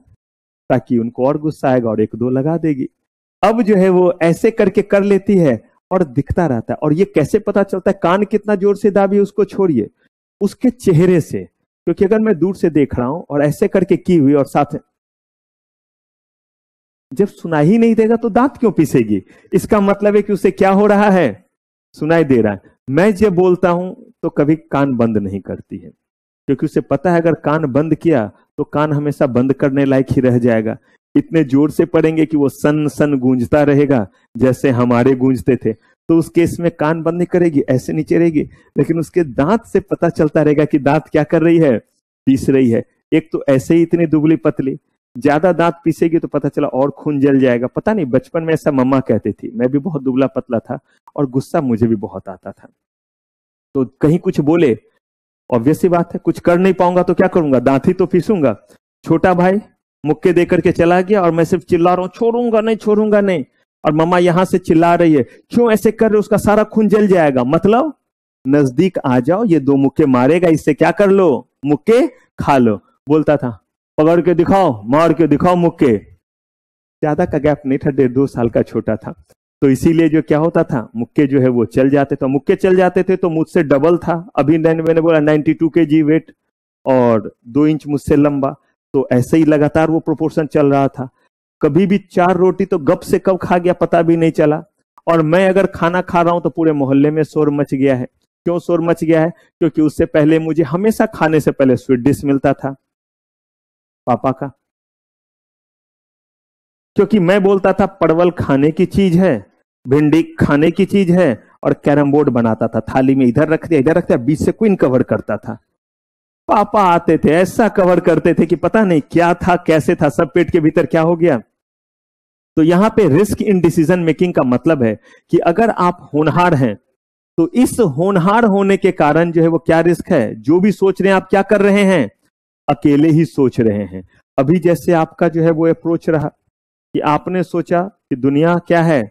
ताकि उनको और गुस्सा आएगा और एक दो लगा देगी अब जो है वो ऐसे करके कर लेती है और दिखता रहता है और ये कैसे पता चलता है कान कितना जोर से दाबी उसको छोड़िए उसके चेहरे से क्योंकि अगर मैं दूर से देख रहा हूं और ऐसे करके की हुई और साथ जब सुनाई नहीं देगा तो दांत क्यों पीसेगी इसका मतलब है कि उसे क्या हो रहा है सुनाई दे रहा है मैं जब बोलता हूं तो कभी कान बंद नहीं करती है क्योंकि उसे पता है अगर कान बंद किया तो कान हमेशा बंद करने लायक ही रह जाएगा इतने जोर से पड़ेंगे कि वो सन सन गूंजता रहेगा जैसे हमारे गूंजते थे तो उस केस में कान बंद नहीं करेगी ऐसे नीचे रहेगी लेकिन उसके दांत से पता चलता रहेगा कि दांत क्या कर रही है पीस रही है एक तो ऐसे ही इतनी दुबली पतली ज्यादा दांत पीसेगी तो पता चला और खून जल जाएगा पता नहीं बचपन में ऐसा मम्मा कहती थी मैं भी बहुत दुबला पतला था और गुस्सा मुझे भी बहुत आता था तो कहीं कुछ बोले ऑब्वियसली बात है कुछ कर नहीं पाऊंगा तो क्या करूंगा दांत ही तो पीसूंगा छोटा भाई मुक्के दे करके चला गया और मैं सिर्फ चिल्ला रहा हूँ छोड़ूंगा नहीं छोड़ूंगा नहीं और मम्मा यहां से चिल्ला रही है क्यों ऐसे कर रहे उसका सारा खून जल जाएगा मतलब नजदीक आ जाओ ये दो मुक्के मारेगा इससे क्या कर लो मुक्के खा लो बोलता था पकड़ के दिखाओ मार के दिखाओ मुक्के ज्यादा का गैप नहीं था डेढ़ दो साल का छोटा था तो इसीलिए जो क्या होता था मुक्के जो है वो चल जाते थे मुक्के चल जाते थे तो मुझसे डबल था अभी मैंने बोला नाइनटी टू के जी वेट और दो इंच मुझसे लंबा तो ऐसे ही लगातार वो प्रोपोर्शन चल रहा था कभी भी चार रोटी तो गप से कब खा गया पता भी नहीं चला और मैं अगर खाना खा रहा हूं तो पूरे मोहल्ले में शोर मच गया है क्यों शोर मच गया है क्योंकि उससे पहले मुझे हमेशा खाने से पहले स्वीट डिश मिलता था पापा का क्योंकि मैं बोलता था पड़वल खाने की चीज है भिंडी खाने की चीज है और कैरम बोर्ड बनाता था थाली में इधर रख दिया इधर रख दिया बीच से क्विन कवर करता था पापा आते थे ऐसा कवर करते थे कि पता नहीं क्या था कैसे था सब पेट के भीतर क्या हो गया तो यहां पे रिस्क इन डिसीजन मेकिंग का मतलब है कि अगर आप होनहार हैं तो इस होनहार होने के कारण जो है वो क्या रिस्क है जो भी सोच रहे हैं आप क्या कर रहे हैं अकेले ही सोच रहे हैं अभी जैसे आपका जो है वो अप्रोच रहा कि आपने सोचा कि दुनिया क्या है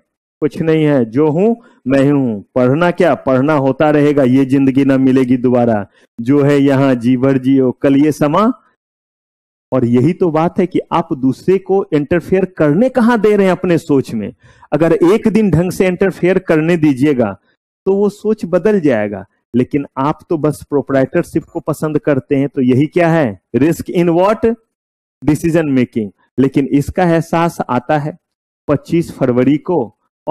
कुछ नहीं है जो हूं मैं ही हूं पढ़ना क्या पढ़ना होता रहेगा ये जिंदगी ना मिलेगी दोबारा जो है यहाँ जीवर जियो कल ये समा और यही तो बात है कि आप दूसरे को इंटरफेयर करने कहाँ दे रहे हैं अपने सोच में अगर एक दिन ढंग से इंटरफेयर करने दीजिएगा तो वो सोच बदल जाएगा लेकिन आप तो बस प्रोपराइटरशिप को पसंद करते हैं तो यही क्या है risk in what decision making लेकिन इसका एहसास आता है 25 फरवरी को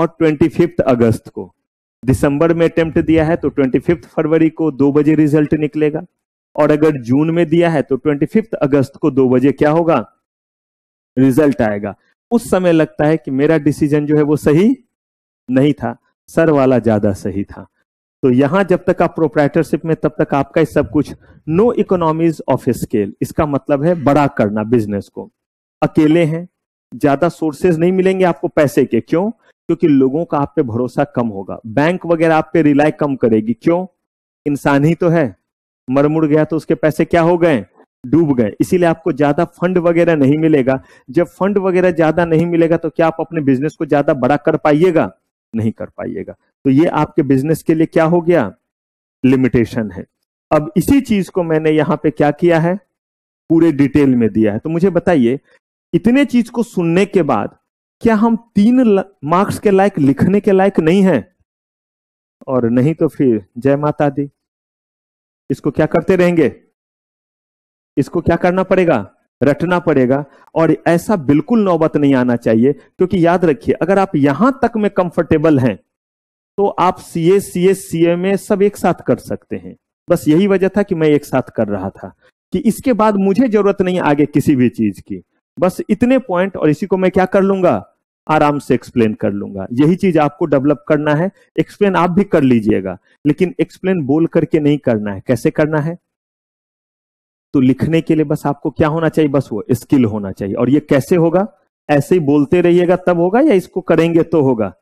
और 25 अगस्त को दिसंबर में अटेम्प्ट दिया है तो 25 फरवरी को दो बजे रिजल्ट निकलेगा और अगर जून में दिया है तो 25 अगस्त को दो बजे क्या होगा रिजल्ट आएगा उस समय लगता है कि मेरा डिसीजन जो है वो सही नहीं था सर वाला ज्यादा सही था तो यहां जब तक आप प्रोपराइटरशिप में तब तक आपका सब कुछ नो इकोनॉमीज ऑफ स्केल इसका मतलब है बड़ा करना बिजनेस को अकेले हैं ज्यादा सोर्सेज नहीं मिलेंगे आपको पैसे के क्यों क्योंकि लोगों का आप पे भरोसा कम होगा बैंक वगैरह आप पे रिलाय कम करेगी क्यों इंसान ही तो है मर मुड़ गया तो उसके पैसे क्या हो गए डूब गए इसीलिए आपको ज्यादा फंड वगैरह नहीं मिलेगा जब फंड वगैरह ज्यादा नहीं मिलेगा तो क्या आप अपने बिजनेस को ज्यादा बड़ा कर पाइएगा नहीं कर पाइएगा तो ये आपके बिजनेस के लिए क्या हो गया लिमिटेशन है अब इसी चीज को मैंने यहां पे क्या किया है पूरे डिटेल में दिया है तो मुझे बताइए इतने चीज को सुनने के बाद क्या हम तीन मार्क्स के लायक लिखने के लायक नहीं है और नहीं तो फिर जय माता दी इसको क्या करते रहेंगे इसको क्या करना पड़ेगा रटना पड़ेगा और ऐसा बिल्कुल नौबत नहीं आना चाहिए क्योंकि याद रखिए अगर आप यहां तक में कंफर्टेबल हैं तो आप सी ए C S C M A सब एक साथ कर सकते हैं बस यही वजह था कि मैं एक साथ कर रहा था कि इसके बाद मुझे जरूरत नहीं आगे किसी भी चीज की बस इतने पॉइंट और इसी को मैं क्या कर लूंगा आराम से एक्सप्लेन कर लूंगा यही चीज आपको डेवलप करना है एक्सप्लेन आप भी कर लीजिएगा लेकिन एक्सप्लेन बोल करके नहीं करना है कैसे करना है तो लिखने के लिए बस आपको क्या होना चाहिए बस वो स्किल होना चाहिए और ये कैसे होगा ऐसे ही बोलते रहिएगा तब होगा या इसको करेंगे तो होगा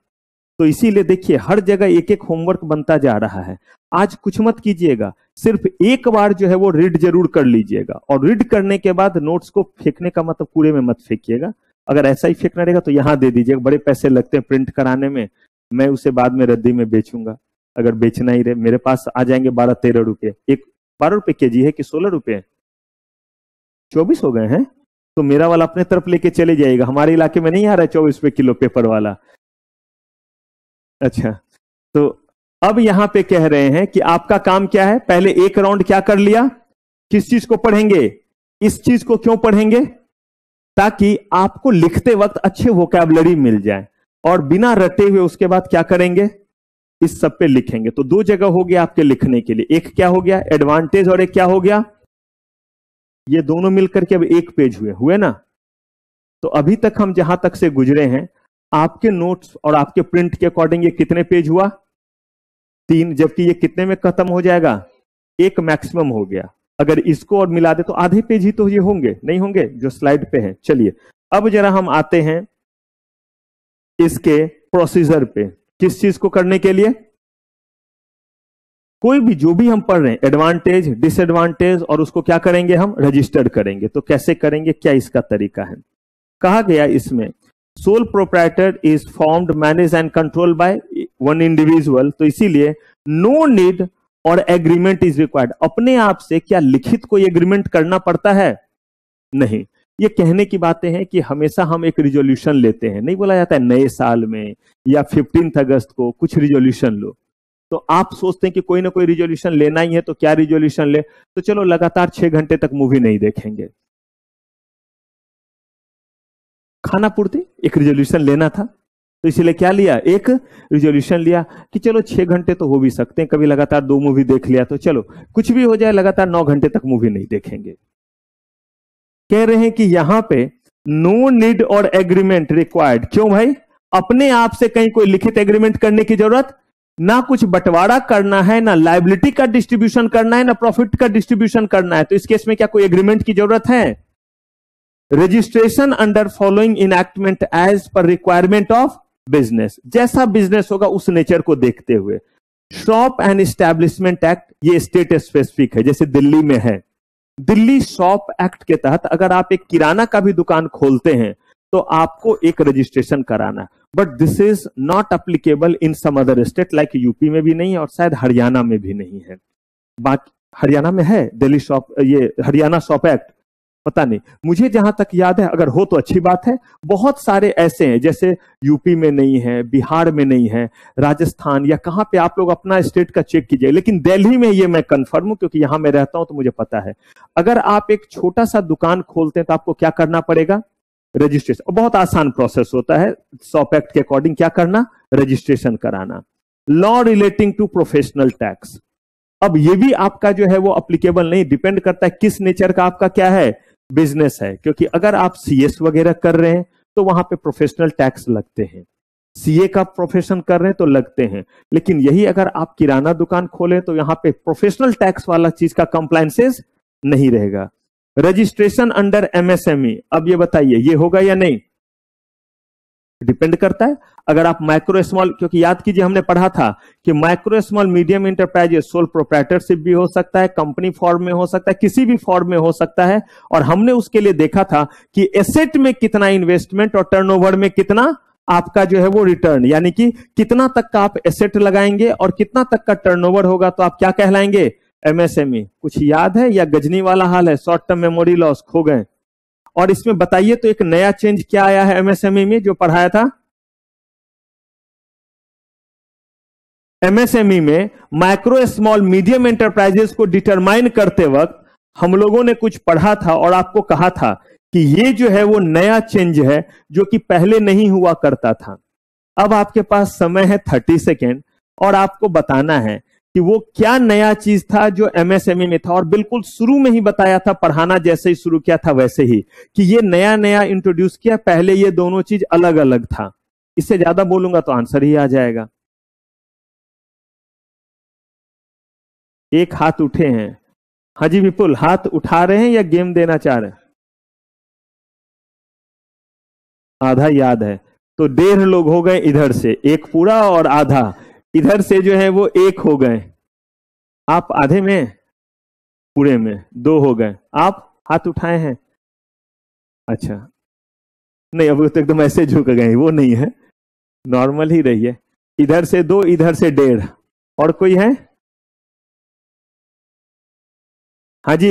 तो इसीलिए देखिए हर जगह एक एक होमवर्क बनता जा रहा है आज कुछ मत कीजिएगा सिर्फ एक बार जो है वो रीड जरूर कर लीजिएगा और रीड करने के बाद नोट्स को फेंकने का मतलब कूड़े में मत फेंकिएगा अगर ऐसा ही फेंकना रहेगा तो यहाँ दे दीजिएगा बड़े पैसे लगते हैं प्रिंट कराने में मैं उसे बाद में रद्दी में बेचूंगा अगर बेचना ही रहे मेरे पास आ जाएंगे बारह तेरह रुपये एक बारह रुपये के जी है कि सोलह रुपये चौबीस हो गए हैं तो मेरा वाला अपने तरफ लेके चले जाएगा हमारे इलाके में नहीं आ रहा है चौबीस रुपये किलो पेपर वाला अच्छा तो अब यहां पे कह रहे हैं कि आपका काम क्या है पहले एक राउंड क्या कर लिया किस चीज को पढ़ेंगे इस चीज को क्यों पढ़ेंगे ताकि आपको लिखते वक्त अच्छे वोकैबलरी मिल जाए और बिना रटे हुए उसके बाद क्या करेंगे इस सब पे लिखेंगे तो दो जगह हो गया आपके लिखने के लिए एक क्या हो गया एडवांटेज और एक क्या हो गया ये दोनों मिलकर के अब एक पेज हुए हुए ना तो अभी तक हम जहां तक से गुजरे हैं आपके नोट्स और आपके प्रिंट के अकॉर्डिंग ये कितने पेज हुआ तीन जबकि ये कितने में खत्म हो जाएगा एक मैक्सिमम हो गया अगर इसको और मिला दे तो आधे पेज ही तो ये होंगे नहीं होंगे जो स्लाइड पे है चलिए अब जरा हम आते हैं इसके प्रोसीजर पे किस चीज को करने के लिए कोई भी जो भी हम पढ़ रहे हैं एडवांटेज डिसएडवांटेज और उसको क्या करेंगे हम रजिस्टर्ड करेंगे तो कैसे करेंगे क्या इसका तरीका है कहा गया इसमें sole proprietor is formed manage and control by one individual तो इसीलिए नो नीड और एग्रीमेंट इज रिक्वायर्ड अपने आप से क्या लिखित कोई एग्रीमेंट करना पड़ता है नहीं ये कहने की बातें हैं कि हमेशा हम एक रिजोल्यूशन लेते हैं नहीं बोला जाता है नए साल में या फिफ्टीन अगस्त को कुछ रिजोल्यूशन लो तो आप सोचते हैं कि कोई ना कोई रिजोल्यूशन लेना ही है तो क्या रिजोल्यूशन ले तो चलो लगातार छह घंटे तक मूवी नहीं देखेंगे खाना पूर्ति एक रिजोल्यूशन लेना था तो इसीलिए क्या लिया एक रिजोल्यूशन लिया कि चलो छह घंटे तो हो भी सकते हैं कभी लगातार दो मूवी देख लिया तो चलो कुछ भी हो जाए लगातार नौ घंटे तक मूवी नहीं देखेंगे कह रहे हैं कि यहां पे नो नीड और एग्रीमेंट रिक्वायर्ड क्यों भाई अपने आप से कहीं कोई लिखित एग्रीमेंट करने की जरूरत ना कुछ बंटवारा करना है ना लाइबिलिटी का डिस्ट्रीब्यूशन करना है ना प्रॉफिट का डिस्ट्रीब्यूशन करना है तो इस केस में क्या कोई एग्रीमेंट की जरूरत है registration under following enactment as per requirement of business जैसा बिजनेस होगा उस नेचर को देखते हुए शॉप एंड एस्टेब्लिशमेंट एक्ट ये स्टेट स्पेसिफिक है जैसे दिल्ली में है दिल्ली शॉप एक्ट के तहत अगर आप एक किराना का भी दुकान खोलते हैं तो आपको एक रजिस्ट्रेशन कराना but this is not applicable in some other state like UP में भी नहीं है और शायद हरियाणा में भी नहीं है बाकी हरियाणा में है दिल्ली शॉप ये हरियाणा शॉप एक्ट पता नहीं मुझे जहां तक याद है अगर हो तो अच्छी बात है बहुत सारे ऐसे हैं जैसे यूपी में नहीं है बिहार में नहीं है राजस्थान या कहां पे आप लोग अपना स्टेट का चेक कीजिए लेकिन दिल्ली में ये मैं कंफर्म हूं क्योंकि यहां मैं रहता हूं तो मुझे पता है अगर आप एक छोटा सा दुकान खोलते हैं तो आपको क्या करना पड़ेगा रजिस्ट्रेशन बहुत आसान प्रोसेस होता है सॉप एक्ट के अकॉर्डिंग क्या करना रजिस्ट्रेशन कराना law relating to professional tax अब ये भी आपका जो है वो अप्लीकेबल नहीं डिपेंड करता है किस नेचर का आपका क्या है बिजनेस है क्योंकि अगर आप सीएस वगैरह कर रहे हैं तो वहां पे प्रोफेशनल टैक्स लगते हैं सीए का प्रोफेशन कर रहे हैं तो लगते हैं लेकिन यही अगर आप किराना दुकान खोलें तो यहाँ पे प्रोफेशनल टैक्स वाला चीज का कंप्लाइंसेस नहीं रहेगा रजिस्ट्रेशन अंडर एमएसएमई अब ये बताइए ये होगा या नहीं डिपेंड करता है अगर आप माइक्रो स्मॉल क्योंकि याद कीजिए हमने पढ़ा था कि micro small medium enterprises sole proprietorship भी हो सकता है कंपनी फॉर्म में हो सकता है किसी भी फॉर्म में हो सकता है और हमने उसके लिए देखा था कि एसेट में कितना इन्वेस्टमेंट और टर्नओवर में कितना आपका जो है वो रिटर्न यानी कि कितना तक का आप एसेट लगाएंगे और कितना तक का टर्नओवर होगा तो आप क्या कहलाएंगे एमएसएमई e। कुछ याद है या गजनी वाला हाल है शॉर्ट टर्म मेमोरी लॉस खो गए और इसमें बताइए तो एक नया चेंज क्या आया है एमएसएमई e में जो पढ़ाया था एमएसएमई e में माइक्रो स्मॉल मीडियम एंटरप्राइजेस को डिटरमाइन करते वक्त हम लोगों ने कुछ पढ़ा था और आपको कहा था कि ये जो है वो नया चेंज है जो कि पहले नहीं हुआ करता था अब आपके पास समय है थर्टी सेकेंड और आपको बताना है कि वो क्या नया चीज था जो एमएसएमई e में था और बिल्कुल शुरू में ही बताया था पढ़ाना जैसे ही शुरू किया था वैसे ही कि ये नया नया इंट्रोड्यूस किया पहले ये दोनों चीज अलग अलग था इससे ज्यादा बोलूंगा तो आंसर ही आ जाएगा एक हाथ उठे हैं हाँ जी विपुल हाथ उठा रहे हैं या गेम देना चाह रहे हैं आधा याद है तो डेढ़ लोग हो गए इधर से एक पूरा और आधा इधर से जो है वो एक हो गए आप आधे में पूरे में दो हो गए आप हाथ उठाए हैं अच्छा नहीं अब तो एकदम ऐसे झुक गए वो नहीं है नॉर्मल ही रही है इधर से दो इधर से डेढ़ और कोई है हाँ जी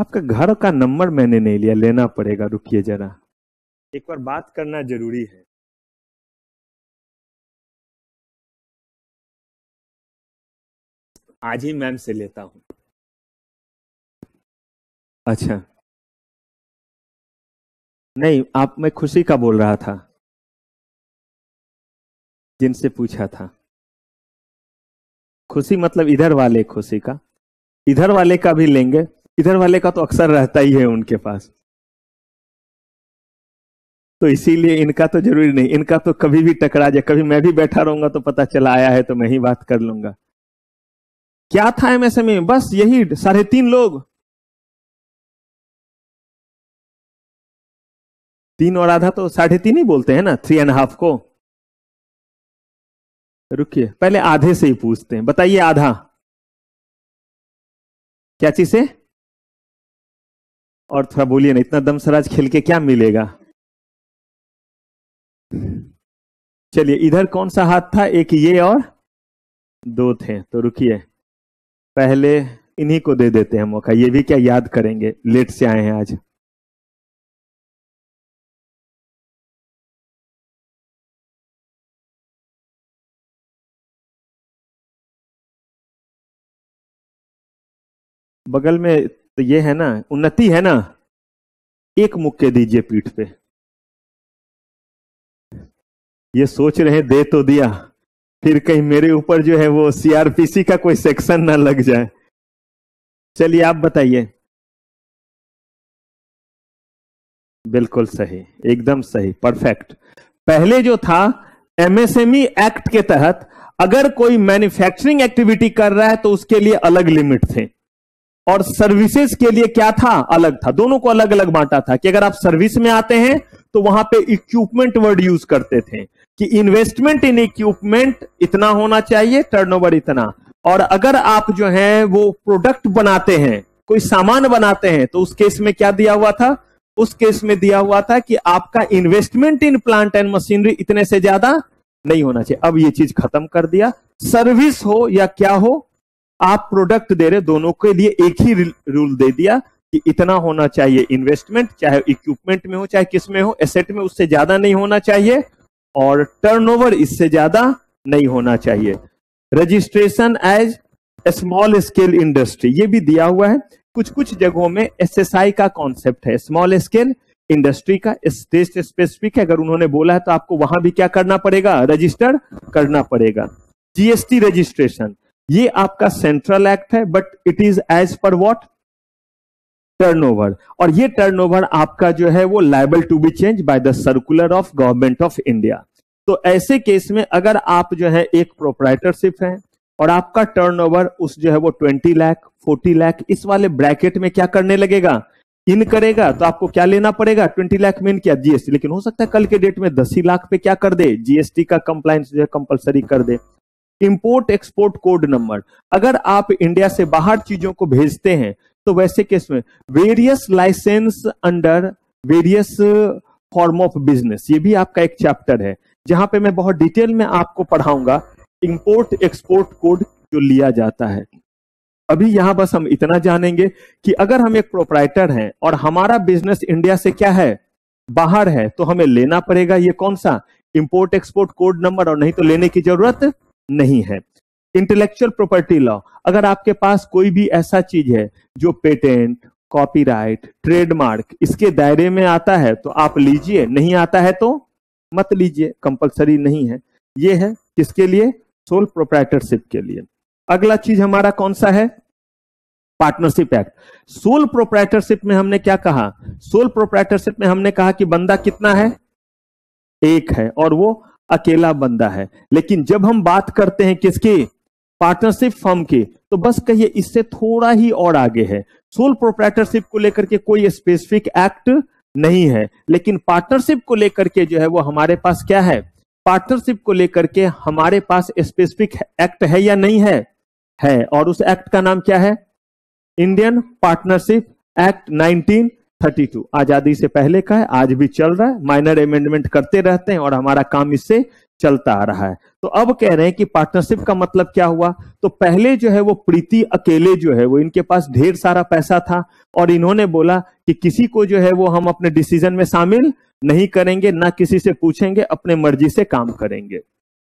आपका घर का नंबर मैंने नहीं लिया लेना पड़ेगा रुकिए जरा एक बार बात करना जरूरी है आज ही मैम से लेता हूं अच्छा नहीं आप मैं खुशी का बोल रहा था जिनसे पूछा था खुशी मतलब इधर वाले खुशी का इधर वाले का भी लेंगे इधर वाले का तो अक्सर रहता ही है उनके पास तो इसीलिए इनका तो जरूरी नहीं इनका तो कभी भी टकरा जाए कभी मैं भी बैठा रहूंगा तो पता चला आया है तो मैं ही बात कर लूंगा क्या था एम एस में बस यही साढ़े तीन लोग तीन और आधा तो साढ़े तीन ही बोलते हैं ना थ्री एंड हाफ को रुकिए पहले आधे से ही पूछते हैं बताइए आधा क्या चीज से और थोड़ा बोलिए ना इतना दम सराज खेल के क्या मिलेगा चलिए इधर कौन सा हाथ था एक ये और दो थे तो रुकिए पहले इन्हीं को दे देते हैं मौका ये भी क्या याद करेंगे लेट से आए हैं आज बगल में तो ये है ना उन्नति है ना एक मुक्के दीजिए पीठ पे ये सोच रहे दे तो दिया फिर कहीं मेरे ऊपर जो है वो सीआरपीसी का कोई सेक्शन ना लग जाए चलिए आप बताइए बिल्कुल सही एकदम सही परफेक्ट पहले जो था एमएसएमई एक्ट e के तहत अगर कोई मैन्युफैक्चरिंग एक्टिविटी कर रहा है तो उसके लिए अलग लिमिट थे और सर्विसेज के लिए क्या था अलग था दोनों को अलग अलग बांटा था कि अगर आप सर्विस में आते हैं तो वहां पे इक्विपमेंट वर्ड यूज करते थे कि इन्वेस्टमेंट इन इक्विपमेंट इतना होना चाहिए टर्नओवर इतना और अगर आप जो है वो प्रोडक्ट बनाते हैं कोई सामान बनाते हैं तो उस केस में क्या दिया हुआ था उस केस में दिया हुआ था कि आपका investment in plant and machinery इतने से ज्यादा नहीं होना चाहिए अब ये चीज खत्म कर दिया सर्विस हो या क्या हो आप प्रोडक्ट दे रहे दोनों के लिए एक ही रूल दे दिया कि इतना होना चाहिए इन्वेस्टमेंट चाहे इक्विपमेंट में हो चाहे किस में हो एसेट में उससे ज्यादा नहीं होना चाहिए और टर्नओवर इससे ज्यादा नहीं होना चाहिए registration as small scale industry ये भी दिया हुआ है कुछ कुछ जगहों में एस का कॉन्सेप्ट है स्मॉल स्केल इंडस्ट्री का स्टेट स्पेसिफिक है अगर उन्होंने बोला है तो आपको वहां भी क्या करना पड़ेगा रजिस्टर करना पड़ेगा जीएसटी रजिस्ट्रेशन ये आपका सेंट्रल एक्ट है but it is as per what turnover और ये टर्नओवर आपका जो है वो liable to be change by the circular of Government of India तो ऐसे केस में अगर आप जो है एक प्रोपराइटरशिप है और आपका टर्नओवर उस जो है वो ट्वेंटी लाख फोर्टी लाख इस वाले ब्रैकेट में क्या करने लगेगा इन करेगा तो आपको क्या लेना पड़ेगा ट्वेंटी लाख में इन किया जीएसटी लेकिन हो सकता है कल के डेट में दस ही लाख पे क्या कर दे जीएसटी का कंप्लायंस जो है कंपलसरी कर दे इंपोर्ट एक्सपोर्ट कोड नंबर अगर आप इंडिया से बाहर चीजों को भेजते हैं तो वैसे केस में various licence under various form of business ये भी आपका एक चैप्टर है जहां पे मैं बहुत डिटेल में आपको पढ़ाऊंगा इंपोर्ट एक्सपोर्ट कोड जो लिया जाता है अभी यहां बस हम इतना जानेंगे कि अगर हम एक प्रोपराइटर हैं और हमारा बिजनेस इंडिया से क्या है बाहर है तो हमें लेना पड़ेगा ये कौन सा इंपोर्ट एक्सपोर्ट कोड नंबर और नहीं तो लेने की जरूरत नहीं है इंटेलेक्चुअल प्रॉपर्टी लॉ अगर आपके पास कोई भी ऐसा चीज है जो पेटेंट कॉपीराइट ट्रेडमार्क इसके दायरे में आता है तो आप लीजिए नहीं आता है तो मत लीजिए कंपलसरी नहीं है ये है किसके लिए सोल प्रोप्राइटरशिप के लिए अगला चीज हमारा कौन सा है पार्टनरशिप एक्ट सोल प्रोप्राइटरशिप में हमने क्या कहा सोल प्रोप्राइटरशिप में हमने कहा कि बंदा कितना है एक है और वो अकेला बंदा है लेकिन जब हम बात करते हैं किसकी पार्टनरशिप फर्म की तो बस कहिए इससे थोड़ा ही और आगे है सोल प्रोप्राइटरशिप को लेकर के कोई स्पेसिफिक एक्ट नहीं है लेकिन पार्टनरशिप को लेकर के जो है वो हमारे पास क्या है पार्टनरशिप को लेकर के हमारे पास स्पेसिफिक एक्ट है या नहीं है है और उस एक्ट का नाम क्या है Indian partnership act thirty two आजादी से पहले का है आज भी चल रहा है माइनर अमेंडमेंट करते रहते हैं और हमारा काम इससे चलता आ रहा है तो अब कह रहे हैं कि पार्टनरशिप का मतलब क्या हुआ तो पहले जो है वो प्रीति अकेले जो है वो इनके पास ढेर सारा पैसा था और इन्होंने बोला कि किसी को जो है वो हम अपने डिसीजन में शामिल नहीं करेंगे ना किसी से पूछेंगे अपने मर्जी से काम करेंगे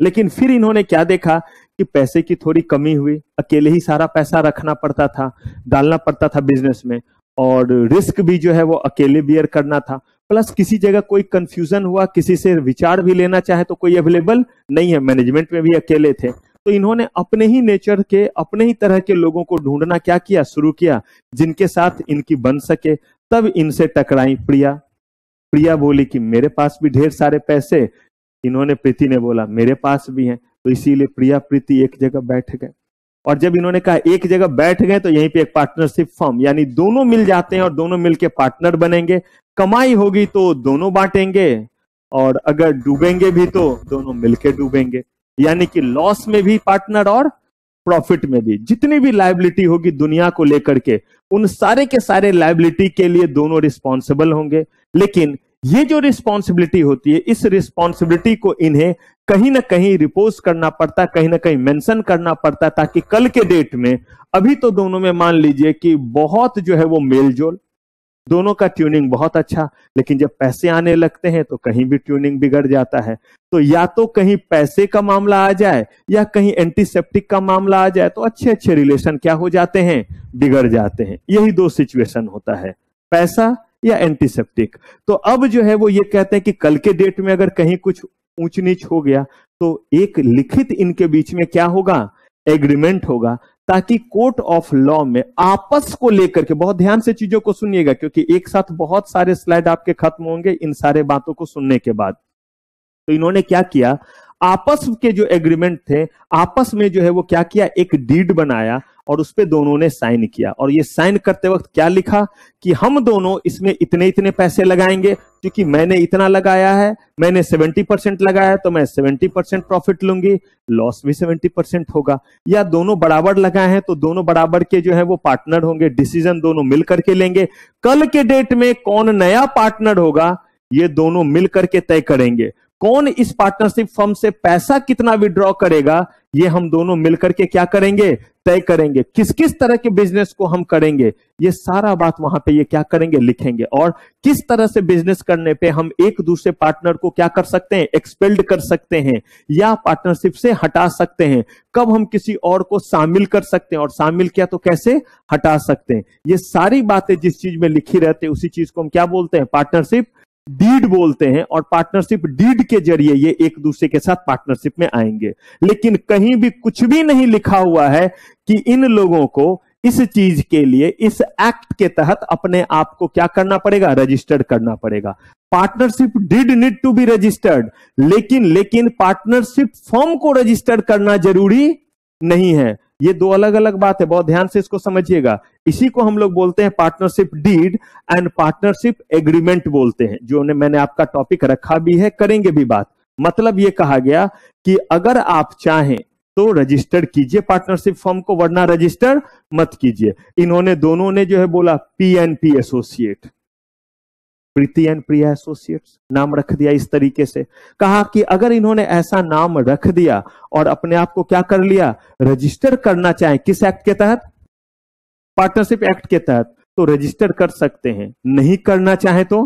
लेकिन फिर इन्होंने क्या देखा कि पैसे की थोड़ी कमी हुई अकेले ही सारा पैसा रखना पड़ता था डालना पड़ता था बिजनेस में और रिस्क भी जो है वो अकेले बियर करना था प्लस किसी जगह कोई कंफ्यूजन हुआ किसी से विचार भी लेना चाहे तो कोई अवेलेबल नहीं है मैनेजमेंट में भी अकेले थे तो इन्होंने अपने ही नेचर के अपने ही तरह के लोगों को ढूंढना क्या किया शुरू किया जिनके साथ इनकी बन सके तब इनसे टकराई प्रिया प्रिया बोली कि मेरे पास भी ढेर सारे पैसे इन्होंने प्रीति ने बोला मेरे पास भी हैं तो इसीलिए प्रिया प्रीति एक जगह बैठ गए और जब इन्होंने कहा एक जगह बैठ गए तो यहीं पे एक पार्टनरशिप फॉर्म यानी दोनों मिल जाते हैं और दोनों मिलके पार्टनर बनेंगे कमाई होगी तो दोनों बांटेंगे और अगर डूबेंगे भी तो दोनों मिलके डूबेंगे यानी कि लॉस में भी पार्टनर और प्रॉफिट में भी जितनी भी लाइबिलिटी होगी दुनिया को लेकर के उन सारे के सारे लाइबिलिटी के लिए दोनों रिस्पॉन्सिबल होंगे लेकिन ये जो रिस्पॉन्सिबिलिटी होती है इस रिस्पॉन्सिबिलिटी को इन्हें कहीं ना कहीं रिपोज करना पड़ता कहीं ना कहीं मेंशन करना पड़ता ताकि कल के डेट में अभी तो दोनों में मान लीजिए कि बहुत जो है वो मेल जोल दोनों का ट्यूनिंग बहुत अच्छा लेकिन जब पैसे आने लगते हैं तो कहीं भी ट्यूनिंग बिगड़ जाता है तो या तो कहीं पैसे का मामला आ जाए या कहीं एंटीसेप्टिक का मामला आ जाए तो अच्छे अच्छे रिलेशन क्या हो जाते हैं बिगड़ जाते हैं यही दो सिचुएशन होता है पैसा या एंटीसेप्टिक तो अब जो है वो ये कहते हैं कि कल के डेट में अगर कहीं कुछ ऊंच नीच हो गया तो एक लिखित इनके बीच में क्या होगा एग्रीमेंट होगा ताकि कोर्ट ऑफ लॉ में आपस को लेकर के बहुत ध्यान से चीजों को सुनिएगा क्योंकि एक साथ बहुत सारे स्लाइड आपके खत्म होंगे इन सारे बातों को सुनने के बाद तो इन्होंने क्या किया आपस के जो एग्रीमेंट थे आपस में जो है वो क्या किया एक डीड बनाया और उस पर दोनों ने साइन किया और ये साइन करते वक्त क्या लिखा कि हम दोनों इसमें इतने इतने पैसे लगाएंगे क्योंकि मैंने इतना लगाया है मैंने 70 परसेंट लगाया तो मैं 70 परसेंट प्रॉफिट लूंगी लॉस भी 70 परसेंट होगा या दोनों बराबर लगाए हैं तो दोनों बराबर के जो है वो पार्टनर होंगे डिसीजन दोनों मिल करके लेंगे कल के डेट में कौन नया पार्टनर होगा ये दोनों मिल करके तय करेंगे कौन इस पार्टनरशिप फर्म से पैसा कितना विड्रॉ करेगा ये हम दोनों मिलकर के क्या करेंगे तय करेंगे किस किस तरह के बिजनेस को हम करेंगे ये सारा बात वहां पे ये क्या करेंगे लिखेंगे और किस तरह से बिजनेस करने पे हम एक दूसरे पार्टनर को क्या कर सकते हैं एक्सपेल्ड कर सकते हैं या पार्टनरशिप से हटा सकते हैं कब हम किसी और को शामिल कर सकते हैं और शामिल किया तो कैसे हटा सकते हैं ये सारी बातें जिस चीज में लिखी रहती है उसी चीज को हम क्या बोलते हैं पार्टनरशिप डीड बोलते हैं और पार्टनरशिप डीड के जरिए ये एक दूसरे के साथ पार्टनरशिप में आएंगे लेकिन कहीं भी कुछ भी नहीं लिखा हुआ है कि इन लोगों को इस चीज के लिए इस एक्ट के तहत अपने आप को क्या करना पड़ेगा रजिस्टर्ड करना पड़ेगा partnership deed need to be registered लेकिन लेकिन पार्टनरशिप फॉर्म को रजिस्टर करना जरूरी नहीं है ये दो अलग अलग बात है बहुत ध्यान से इसको समझिएगा इसी को हम लोग बोलते हैं partnership deed and partnership agreement बोलते हैं जो मैंने आपका टॉपिक रखा भी है करेंगे भी बात मतलब ये कहा गया कि अगर आप चाहें तो रजिस्टर कीजिए पार्टनरशिप फॉर्म को वरना रजिस्टर मत कीजिए इन्होंने दोनों ने जो है बोला PNP associate Preeti and Priya associates नाम रख दिया इस तरीके से कहा कि अगर इन्होंने ऐसा नाम रख दिया और अपने आप को क्या कर लिया रजिस्टर करना चाहे किस एक्ट के तहत पार्टनरशिप एक्ट के तहत तो रजिस्टर कर सकते हैं नहीं करना चाहे तो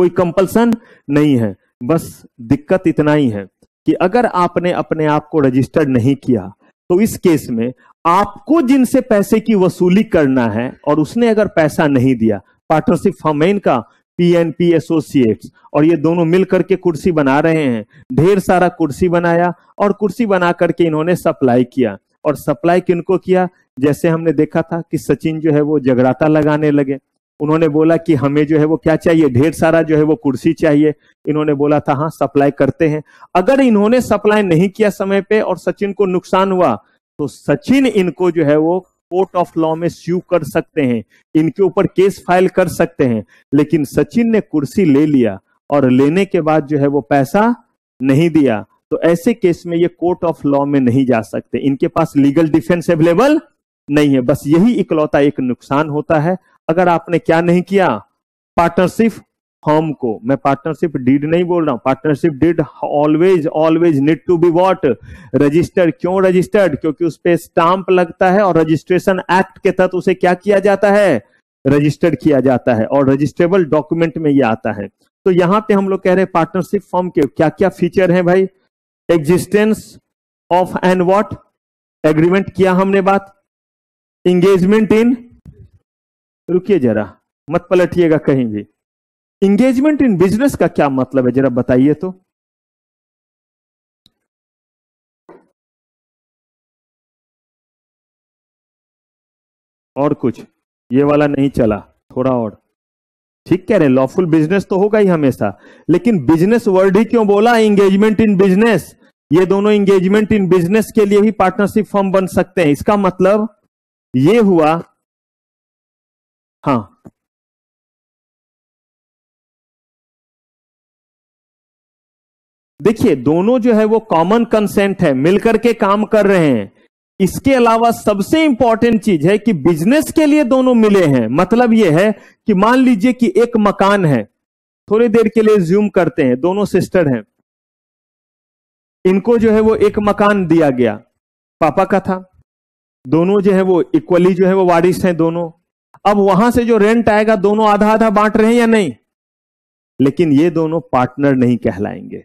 कोई कंपल्सन नहीं है बस दिक्कत इतना ही है कि अगर आपने अपने आप को रजिस्टर नहीं किया तो इस केस में आपको जिनसे पैसे की वसूली करना है और उसने अगर पैसा नहीं दिया पार्टनरशिप फॉर्म है इनका पीएनपी एसोसिएट्स और ये दोनों मिल करके कुर्सी बना रहे हैं ढेर सारा कुर्सी बनाया और कुर्सी बना करके इन्होंने सप्लाई किया और सप्लाई किनको किया जैसे हमने देखा था कि सचिन जो है वो जगराता लगाने लगे उन्होंने बोला कि हमें जो है वो क्या चाहिए ढेर सारा जो है वो कुर्सी चाहिए इन्होंने बोला था हाँ सप्लाई करते हैं अगर इन्होंने सप्लाई नहीं किया समय पे और सचिन को नुकसान हुआ तो सचिन इनको जो है वो कोर्ट ऑफ लॉ में स्यू कर सकते हैं इनके ऊपर केस फाइल कर सकते हैं लेकिन सचिन ने कुर्सी ले लिया और लेने के बाद जो है वो पैसा नहीं दिया तो ऐसे केस में ये कोर्ट ऑफ लॉ में नहीं जा सकते इनके पास लीगल डिफेंस अवेलेबल नहीं है बस यही इकलौता एक नुकसान होता है अगर आपने क्या नहीं किया पार्टनरशिप फर्म को मैं पार्टनरशिप डीड नहीं बोल रहा हूं partnership deed always always need to be what registered क्यों रजिस्टर्ड क्योंकि उस पर स्टाम्प लगता है और रजिस्ट्रेशन एक्ट के तहत उसे क्या किया जाता है रजिस्टर्ड किया जाता है और रजिस्ट्रेबल डॉक्यूमेंट में ये आता है तो यहाँ पे हम लोग कह रहे हैं पार्टनरशिप फॉर्म के क्या क्या फीचर है भाई existence of and what agreement किया हमने बात इंगेजमेंट इन रुकिए जरा मत पलटिएगा कहीं भी इंगेजमेंट इन बिजनेस का क्या मतलब है जरा बताइए तो और कुछ ये वाला नहीं चला थोड़ा और ठीक कह रहे हैं लॉफुल बिजनेस तो होगा ही हमेशा लेकिन बिजनेस वर्ड ही क्यों बोला इंगेजमेंट इन बिजनेस ये दोनों इंगेजमेंट इन बिजनेस के लिए ही पार्टनरशिप फॉर्म बन सकते हैं इसका मतलब ये हुआ हाँ देखिए दोनों जो है वो कॉमन कंसेंट है मिलकर के काम कर रहे हैं इसके अलावा सबसे इंपॉर्टेंट चीज है कि बिजनेस के लिए दोनों मिले हैं मतलब यह है कि मान लीजिए कि एक मकान है थोड़ी देर के लिए ज्यूम करते हैं दोनों सिस्टर हैं इनको जो है वो एक मकान दिया गया पापा का था दोनों जो है वो इक्वली जो है वो वारिस हैं दोनों अब वहां से जो रेंट आएगा दोनों आधा आधा बांट रहे हैं या नहीं लेकिन ये दोनों पार्टनर नहीं कहलाएंगे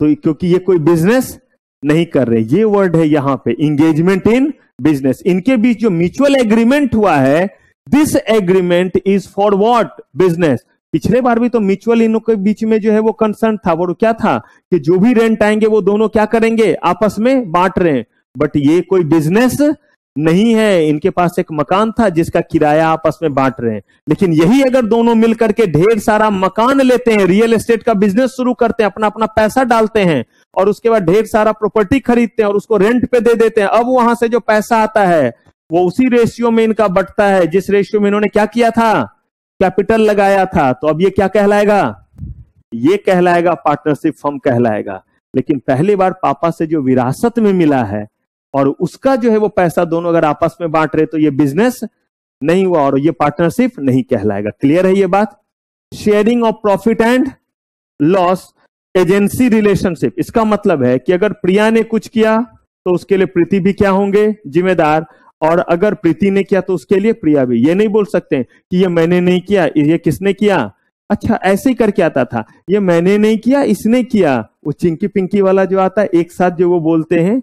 तो क्योंकि ये कोई बिजनेस नहीं कर रहे ये वर्ड है यहां पे इंगेजमेंट इन बिजनेस इनके बीच जो म्यूचुअल एग्रीमेंट हुआ है this agreement is for what business पिछले बार भी तो म्यूचुअल इनके के बीच में जो है वो कंसर्न था वो क्या था कि जो भी रेंट आएंगे वो दोनों क्या करेंगे आपस में बांट रहे हैं बट ये कोई बिजनेस नहीं है इनके पास एक मकान था जिसका किराया आपस में बांट रहे हैं लेकिन यही अगर दोनों मिलकर के ढेर सारा मकान लेते हैं रियल एस्टेट का बिजनेस शुरू करते हैं अपना अपना पैसा डालते हैं और उसके बाद ढेर सारा प्रॉपर्टी खरीदते हैं और उसको रेंट पे दे देते हैं अब वहां से जो पैसा आता है वो उसी रेशियो में इनका बटता है जिस रेशियो में इन्होंने क्या किया था कैपिटल लगाया था तो अब ये क्या कहलाएगा ये कहलाएगा पार्टनरशिप फर्म कहलाएगा लेकिन पहली बार पापा से जो विरासत में मिला है और उसका जो है वो पैसा दोनों अगर आपस में बांट रहे तो ये बिजनेस नहीं हुआ और ये पार्टनरशिप नहीं कहलाएगा क्लियर है ये बात sharing of profit and loss agency relationship इसका मतलब है कि अगर प्रिया ने कुछ किया तो उसके लिए प्रीति भी क्या होंगे जिम्मेदार और अगर प्रीति ने किया तो उसके लिए प्रिया भी ये नहीं बोल सकते कि ये मैंने नहीं किया ये किसने किया अच्छा ऐसे ही करके आता था ये मैंने नहीं किया इसने किया वो चिंकी पिंकी वाला जो आता है एक साथ जो वो बोलते हैं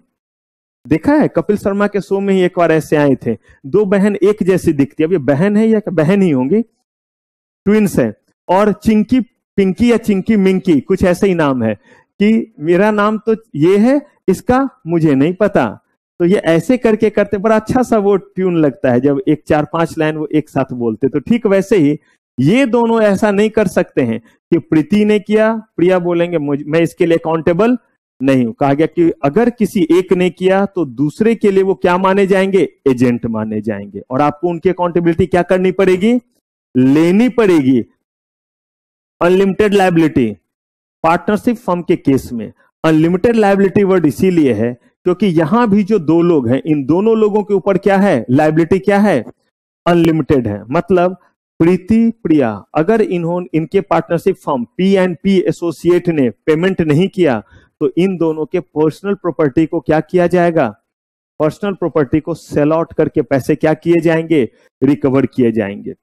देखा है कपिल शर्मा के शो में ही एक बार ऐसे आए थे दो बहन एक जैसी दिखती है अब ये बहन है या बहन ही होंगी ट्विंस है और चिंकी पिंकी या चिंकी मिंकी कुछ ऐसे ही नाम है कि मेरा नाम तो ये है इसका मुझे नहीं पता तो ये ऐसे करके करते बड़ा अच्छा सा वो ट्यून लगता है जब एक चार पांच लाइन वो एक साथ बोलते तो ठीक वैसे ही ये दोनों ऐसा नहीं कर सकते हैं कि प्रीति ने किया प्रिया बोलेंगे मैं इसके लिए अकाउंटेबल नहीं हूं कहा गया कि अगर किसी एक ने किया तो दूसरे के लिए वो क्या माने जाएंगे एजेंट माने जाएंगे और आपको उनकी अकाउंटेबिलिटी क्या करनी पड़ेगी लेनी पड़ेगी अनलिमिटेड लाइबिलिटी पार्टनरशिप फर्म के केस में अनलिमिटेड लाइबिलिटी वर्ड इसीलिए है क्योंकि यहां भी जो दो लोग हैं इन दोनों लोगों के ऊपर क्या है लाइबिलिटी क्या है अनलिमिटेड है मतलब प्रीति प्रिया अगर इन्होंने इनके partnership form P and P associate ने पेमेंट नहीं किया तो इन दोनों के पर्सनल प्रॉपर्टी को क्या किया जाएगा पर्सनल प्रॉपर्टी को सेल आउट करके पैसे क्या किए जाएंगे रिकवर किए जाएंगे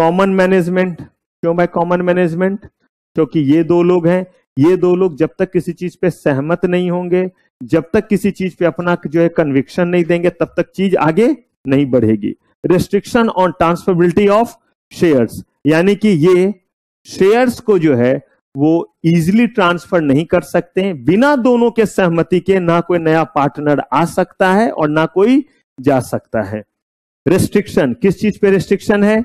कॉमन मैनेजमेंट क्यों भाई कॉमन मैनेजमेंट क्योंकि ये दो लोग हैं ये दो लोग जब तक किसी चीज पे सहमत नहीं होंगे जब तक किसी चीज पे अपना जो है कन्विक्शन नहीं देंगे तब तक चीज आगे नहीं बढ़ेगी restriction on transferability of shares यानी कि ये शेयर्स को जो है वो इजीली ट्रांसफर नहीं कर सकते हैं बिना दोनों के सहमति के ना कोई नया पार्टनर आ सकता है और ना कोई जा सकता है रेस्ट्रिक्शन किस चीज पे रेस्ट्रिक्शन है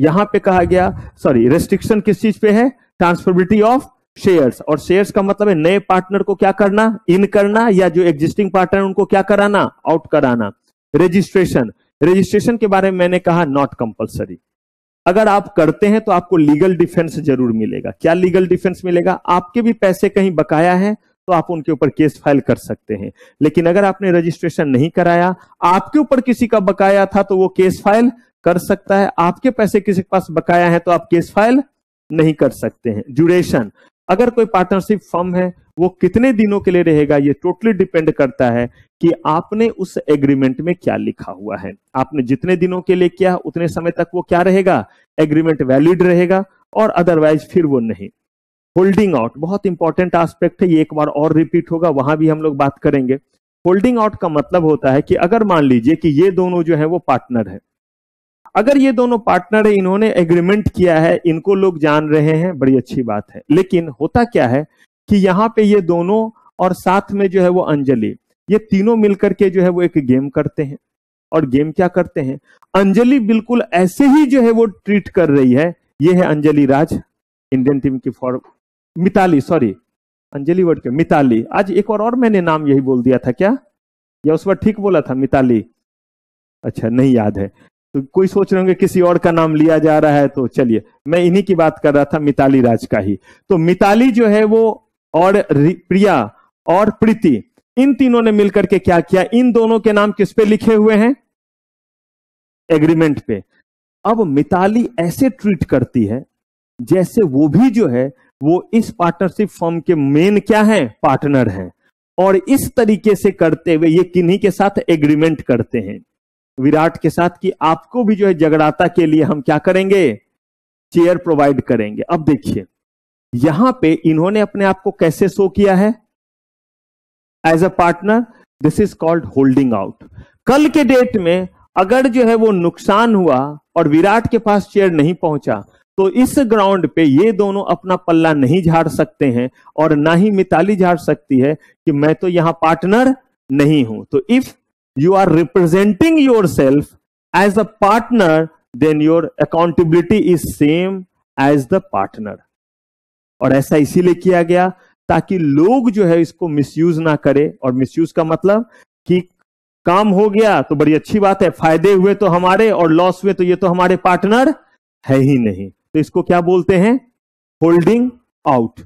यहां पे कहा गया सॉरी रेस्ट्रिक्शन किस चीज पे है ट्रांसफरबिलिटी ऑफ शेयर्स और शेयर्स का मतलब है नए पार्टनर को क्या करना इन करना या जो एग्जिस्टिंग पार्टनर उनको क्या कराना आउट कराना रजिस्ट्रेशन रजिस्ट्रेशन के बारे में मैंने कहा नॉट कंपलसरी अगर आप करते हैं तो आपको लीगल डिफेंस जरूर मिलेगा क्या लीगल डिफेंस मिलेगा आपके भी पैसे कहीं बकाया है तो आप उनके ऊपर केस फाइल कर सकते हैं लेकिन अगर आपने रजिस्ट्रेशन नहीं कराया आपके ऊपर किसी का बकाया था तो वो केस फाइल कर सकता है आपके पैसे किसी के पास बकाया है तो आप केस फाइल नहीं कर सकते हैं ड्यूरेशन अगर कोई पार्टनरशिप फर्म है वो कितने दिनों के लिए रहेगा ये टोटली डिपेंड करता है कि आपने उस एग्रीमेंट में क्या लिखा हुआ है आपने जितने दिनों के लिए किया उतने समय तक वो क्या रहेगा एग्रीमेंट वैलिड रहेगा और अदरवाइज फिर वो नहीं होल्डिंग आउट बहुत इंपॉर्टेंट आस्पेक्ट है ये एक बार और रिपीट होगा वहां भी हम लोग बात करेंगे होल्डिंग आउट का मतलब होता है कि अगर मान लीजिए कि ये दोनों जो है वो पार्टनर है अगर ये दोनों पार्टनर है इन्होंने एग्रीमेंट किया है इनको लोग जान रहे हैं बड़ी अच्छी बात है लेकिन होता क्या है कि यहाँ पे ये दोनों और साथ में जो है वो अंजलि ये तीनों मिलकर के जो है वो एक गेम करते हैं और गेम क्या करते हैं अंजलि बिल्कुल ऐसे ही जो है वो ट्रीट कर रही है ये है अंजलि राज इंडियन टीम की for Mithali sorry Anjali word के मिताली आज एक और और मैंने नाम यही बोल दिया था क्या या उस वक्त ठीक बोला था मिताली अच्छा नहीं याद है तो कोई सोच रहे होंगे किसी और का नाम लिया जा रहा है तो चलिए मैं इन्हीं की बात कर रहा था मिताली राज का ही तो मिताली जो है वो और प्रिया और प्रीति इन तीनों ने मिलकर के क्या किया इन दोनों के नाम किस पे लिखे हुए हैं एग्रीमेंट पे अब मिताली ऐसे ट्रीट करती है जैसे वो भी जो है वो इस पार्टनरशिप फॉर्म के मेन क्या है पार्टनर हैं और इस तरीके से करते हुए ये किन्हीं के साथ एग्रीमेंट करते हैं विराट के साथ कि आपको भी जो है जगड़ाता के लिए हम क्या करेंगे चेयर प्रोवाइड करेंगे अब देखिए यहां पे इन्होंने अपने आप को कैसे शो किया है as a partner this is called holding out कल के डेट में अगर जो है वो नुकसान हुआ और विराट के पास चेयर नहीं पहुंचा तो इस ग्राउंड पे ये दोनों अपना पल्ला नहीं झाड़ सकते हैं और ना ही मिताली झाड़ सकती है कि मैं तो यहां पार्टनर नहीं हूं तो if you are representing yourself as a partner then your accountability is same as the partner और ऐसा इसीलिए किया गया ताकि लोग जो है इसको मिसयूज ना करें और मिसयूज का मतलब कि काम हो गया तो बड़ी अच्छी बात है फायदे हुए तो हमारे और लॉस हुए तो ये तो हमारे पार्टनर है ही नहीं तो इसको क्या बोलते हैं holding out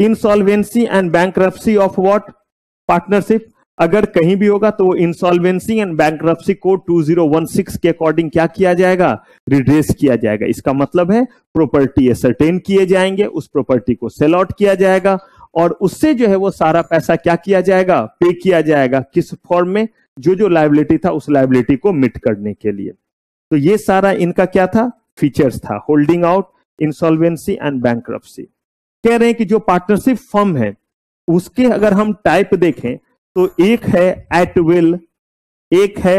insolvency and bank of what partnership अगर कहीं भी होगा तो इंसॉल्वेंसी एंड बैंक कोड 2016 के अकॉर्डिंग क्या किया जाएगा रिड्रेस किया जाएगा इसका मतलब है प्रॉपर्टी सर्टेन किए जाएंगे उस प्रॉपर्टी को सेल आउट किया जाएगा और उससे जो है वो सारा पैसा क्या किया जाएगा पे किया जाएगा किस फॉर्म में जो जो लाइबिलिटी था उस लाइबिलिटी को मिट करने के लिए तो ये सारा इनका क्या था फीचर्स था holding out insolvency and bank कह रहे हैं कि जो पार्टनरशिप फर्म है उसके अगर हम टाइप देखें तो एक है एट विल एक है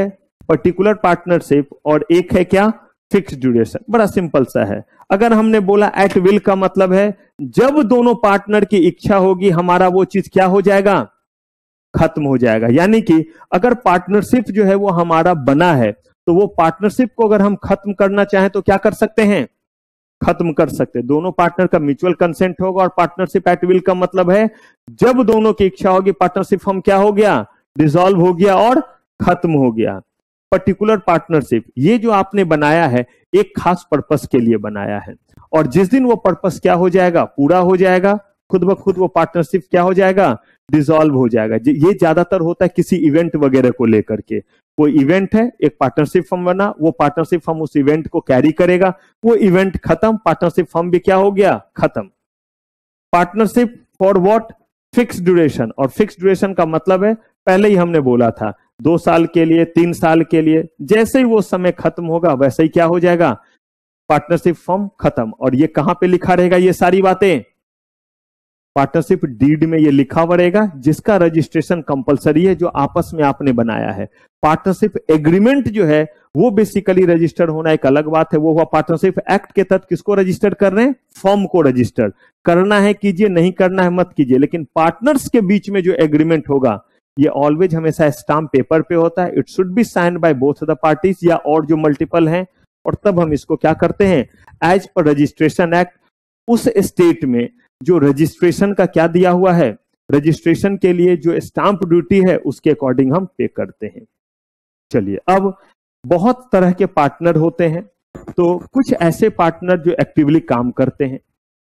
पर्टिकुलर पार्टनरशिप और एक है क्या फिक्स ड्यूरेशन बड़ा सिंपल सा है अगर हमने बोला एट विल का मतलब है जब दोनों पार्टनर की इच्छा होगी हमारा वो चीज क्या हो जाएगा खत्म हो जाएगा यानी कि अगर पार्टनरशिप जो है वो हमारा बना है तो वो पार्टनरशिप को अगर हम खत्म करना चाहें तो क्या कर सकते हैं खत्म कर सकते हैं दोनों पार्टनर का म्यूचुअल कंसेंट होगा और पार्टनरशिप एट विल का मतलब है जब दोनों की इच्छा होगी पार्टनरशिप फॉर्म क्या हो गया डिसॉल्व हो गया और खत्म हो गया पर्टिकुलर पार्टनरशिप ये जो आपने बनाया है एक खास पर्पस के लिए बनाया है और जिस दिन वो पर्पस क्या हो जाएगा पूरा हो जाएगा खुद ब खुद वो पार्टनरशिप क्या हो जाएगा डिसॉल्व हो जाएगा ये ज्यादातर होता है किसी इवेंट वगैरह को लेकर के कोई इवेंट है एक पार्टनरशिप फर्म बना वो पार्टनरशिप फर्म उस इवेंट को कैरी करेगा वो इवेंट खत्म पार्टनरशिप फर्म भी क्या हो गया खत्म partnership for what fix duration और फिक्स ड्यूरेशन का मतलब है पहले ही हमने बोला था दो साल के लिए तीन साल के लिए जैसे ही वो समय खत्म होगा वैसे ही क्या हो जाएगा पार्टनरशिप फॉर्म खत्म और ये कहां पे लिखा रहेगा ये सारी बातें पार्टनरशिप डीड में ये लिखा पड़ेगा जिसका रजिस्ट्रेशन कंपलसरी है जो आपस में आपने बनाया है पार्टनरशिप एग्रीमेंट जो है वो बेसिकली रजिस्टर्ड होना एक अलग बात है वो हुआ पार्टनरशिप एक्ट के तहत किसको रजिस्टर्ड कर रहे हैं फॉर्म को रजिस्टर्ड करना है कीजिए नहीं करना है मत कीजिए लेकिन पार्टनर्स के बीच में जो एग्रीमेंट होगा ये ऑलवेज हमेशा स्टाम्प पेपर पे होता है it should be sign by both the parties या और जो मल्टीपल हैं और तब हम इसको क्या करते हैं एज पर रजिस्ट्रेशन एक्ट उस स्टेट में जो रजिस्ट्रेशन का क्या दिया हुआ है रजिस्ट्रेशन के लिए जो स्टाम्प ड्यूटी है उसके अकॉर्डिंग हम पे करते हैं चलिए अब बहुत तरह के पार्टनर होते हैं तो कुछ ऐसे पार्टनर जो एक्टिवली काम करते हैं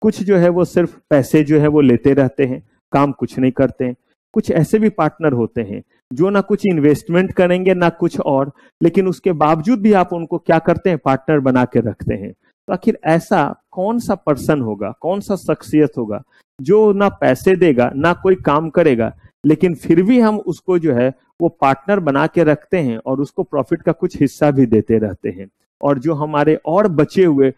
कुछ जो है वो सिर्फ पैसे जो है वो लेते रहते हैं काम कुछ नहीं करते हैं कुछ ऐसे भी पार्टनर होते हैं जो ना कुछ इन्वेस्टमेंट करेंगे ना कुछ और लेकिन उसके बावजूद भी आप उनको क्या करते हैं पार्टनर बना के रखते हैं तो आखिर ऐसा कौन सा पर्सन होगा कौन सा शख्सियत होगा जो ना पैसे देगा ना कोई काम करेगा लेकिन फिर भी हम उसको जो है वो पार्टनर बना के रखते हैं और उसको प्रॉफिट का कुछ हिस्सा भी देते रहते हैं और जो हमारे और बचे हुए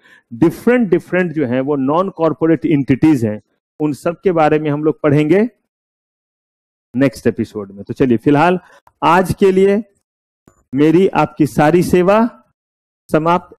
डिफरेंट डिफरेंट जो है वो नॉन कॉरपोरेट इंटिटीज हैं उन सब के बारे में हम लोग पढ़ेंगे नेक्स्ट एपिसोड में तो चलिए फिलहाल आज के लिए मेरी आपकी सारी सेवा समाप्त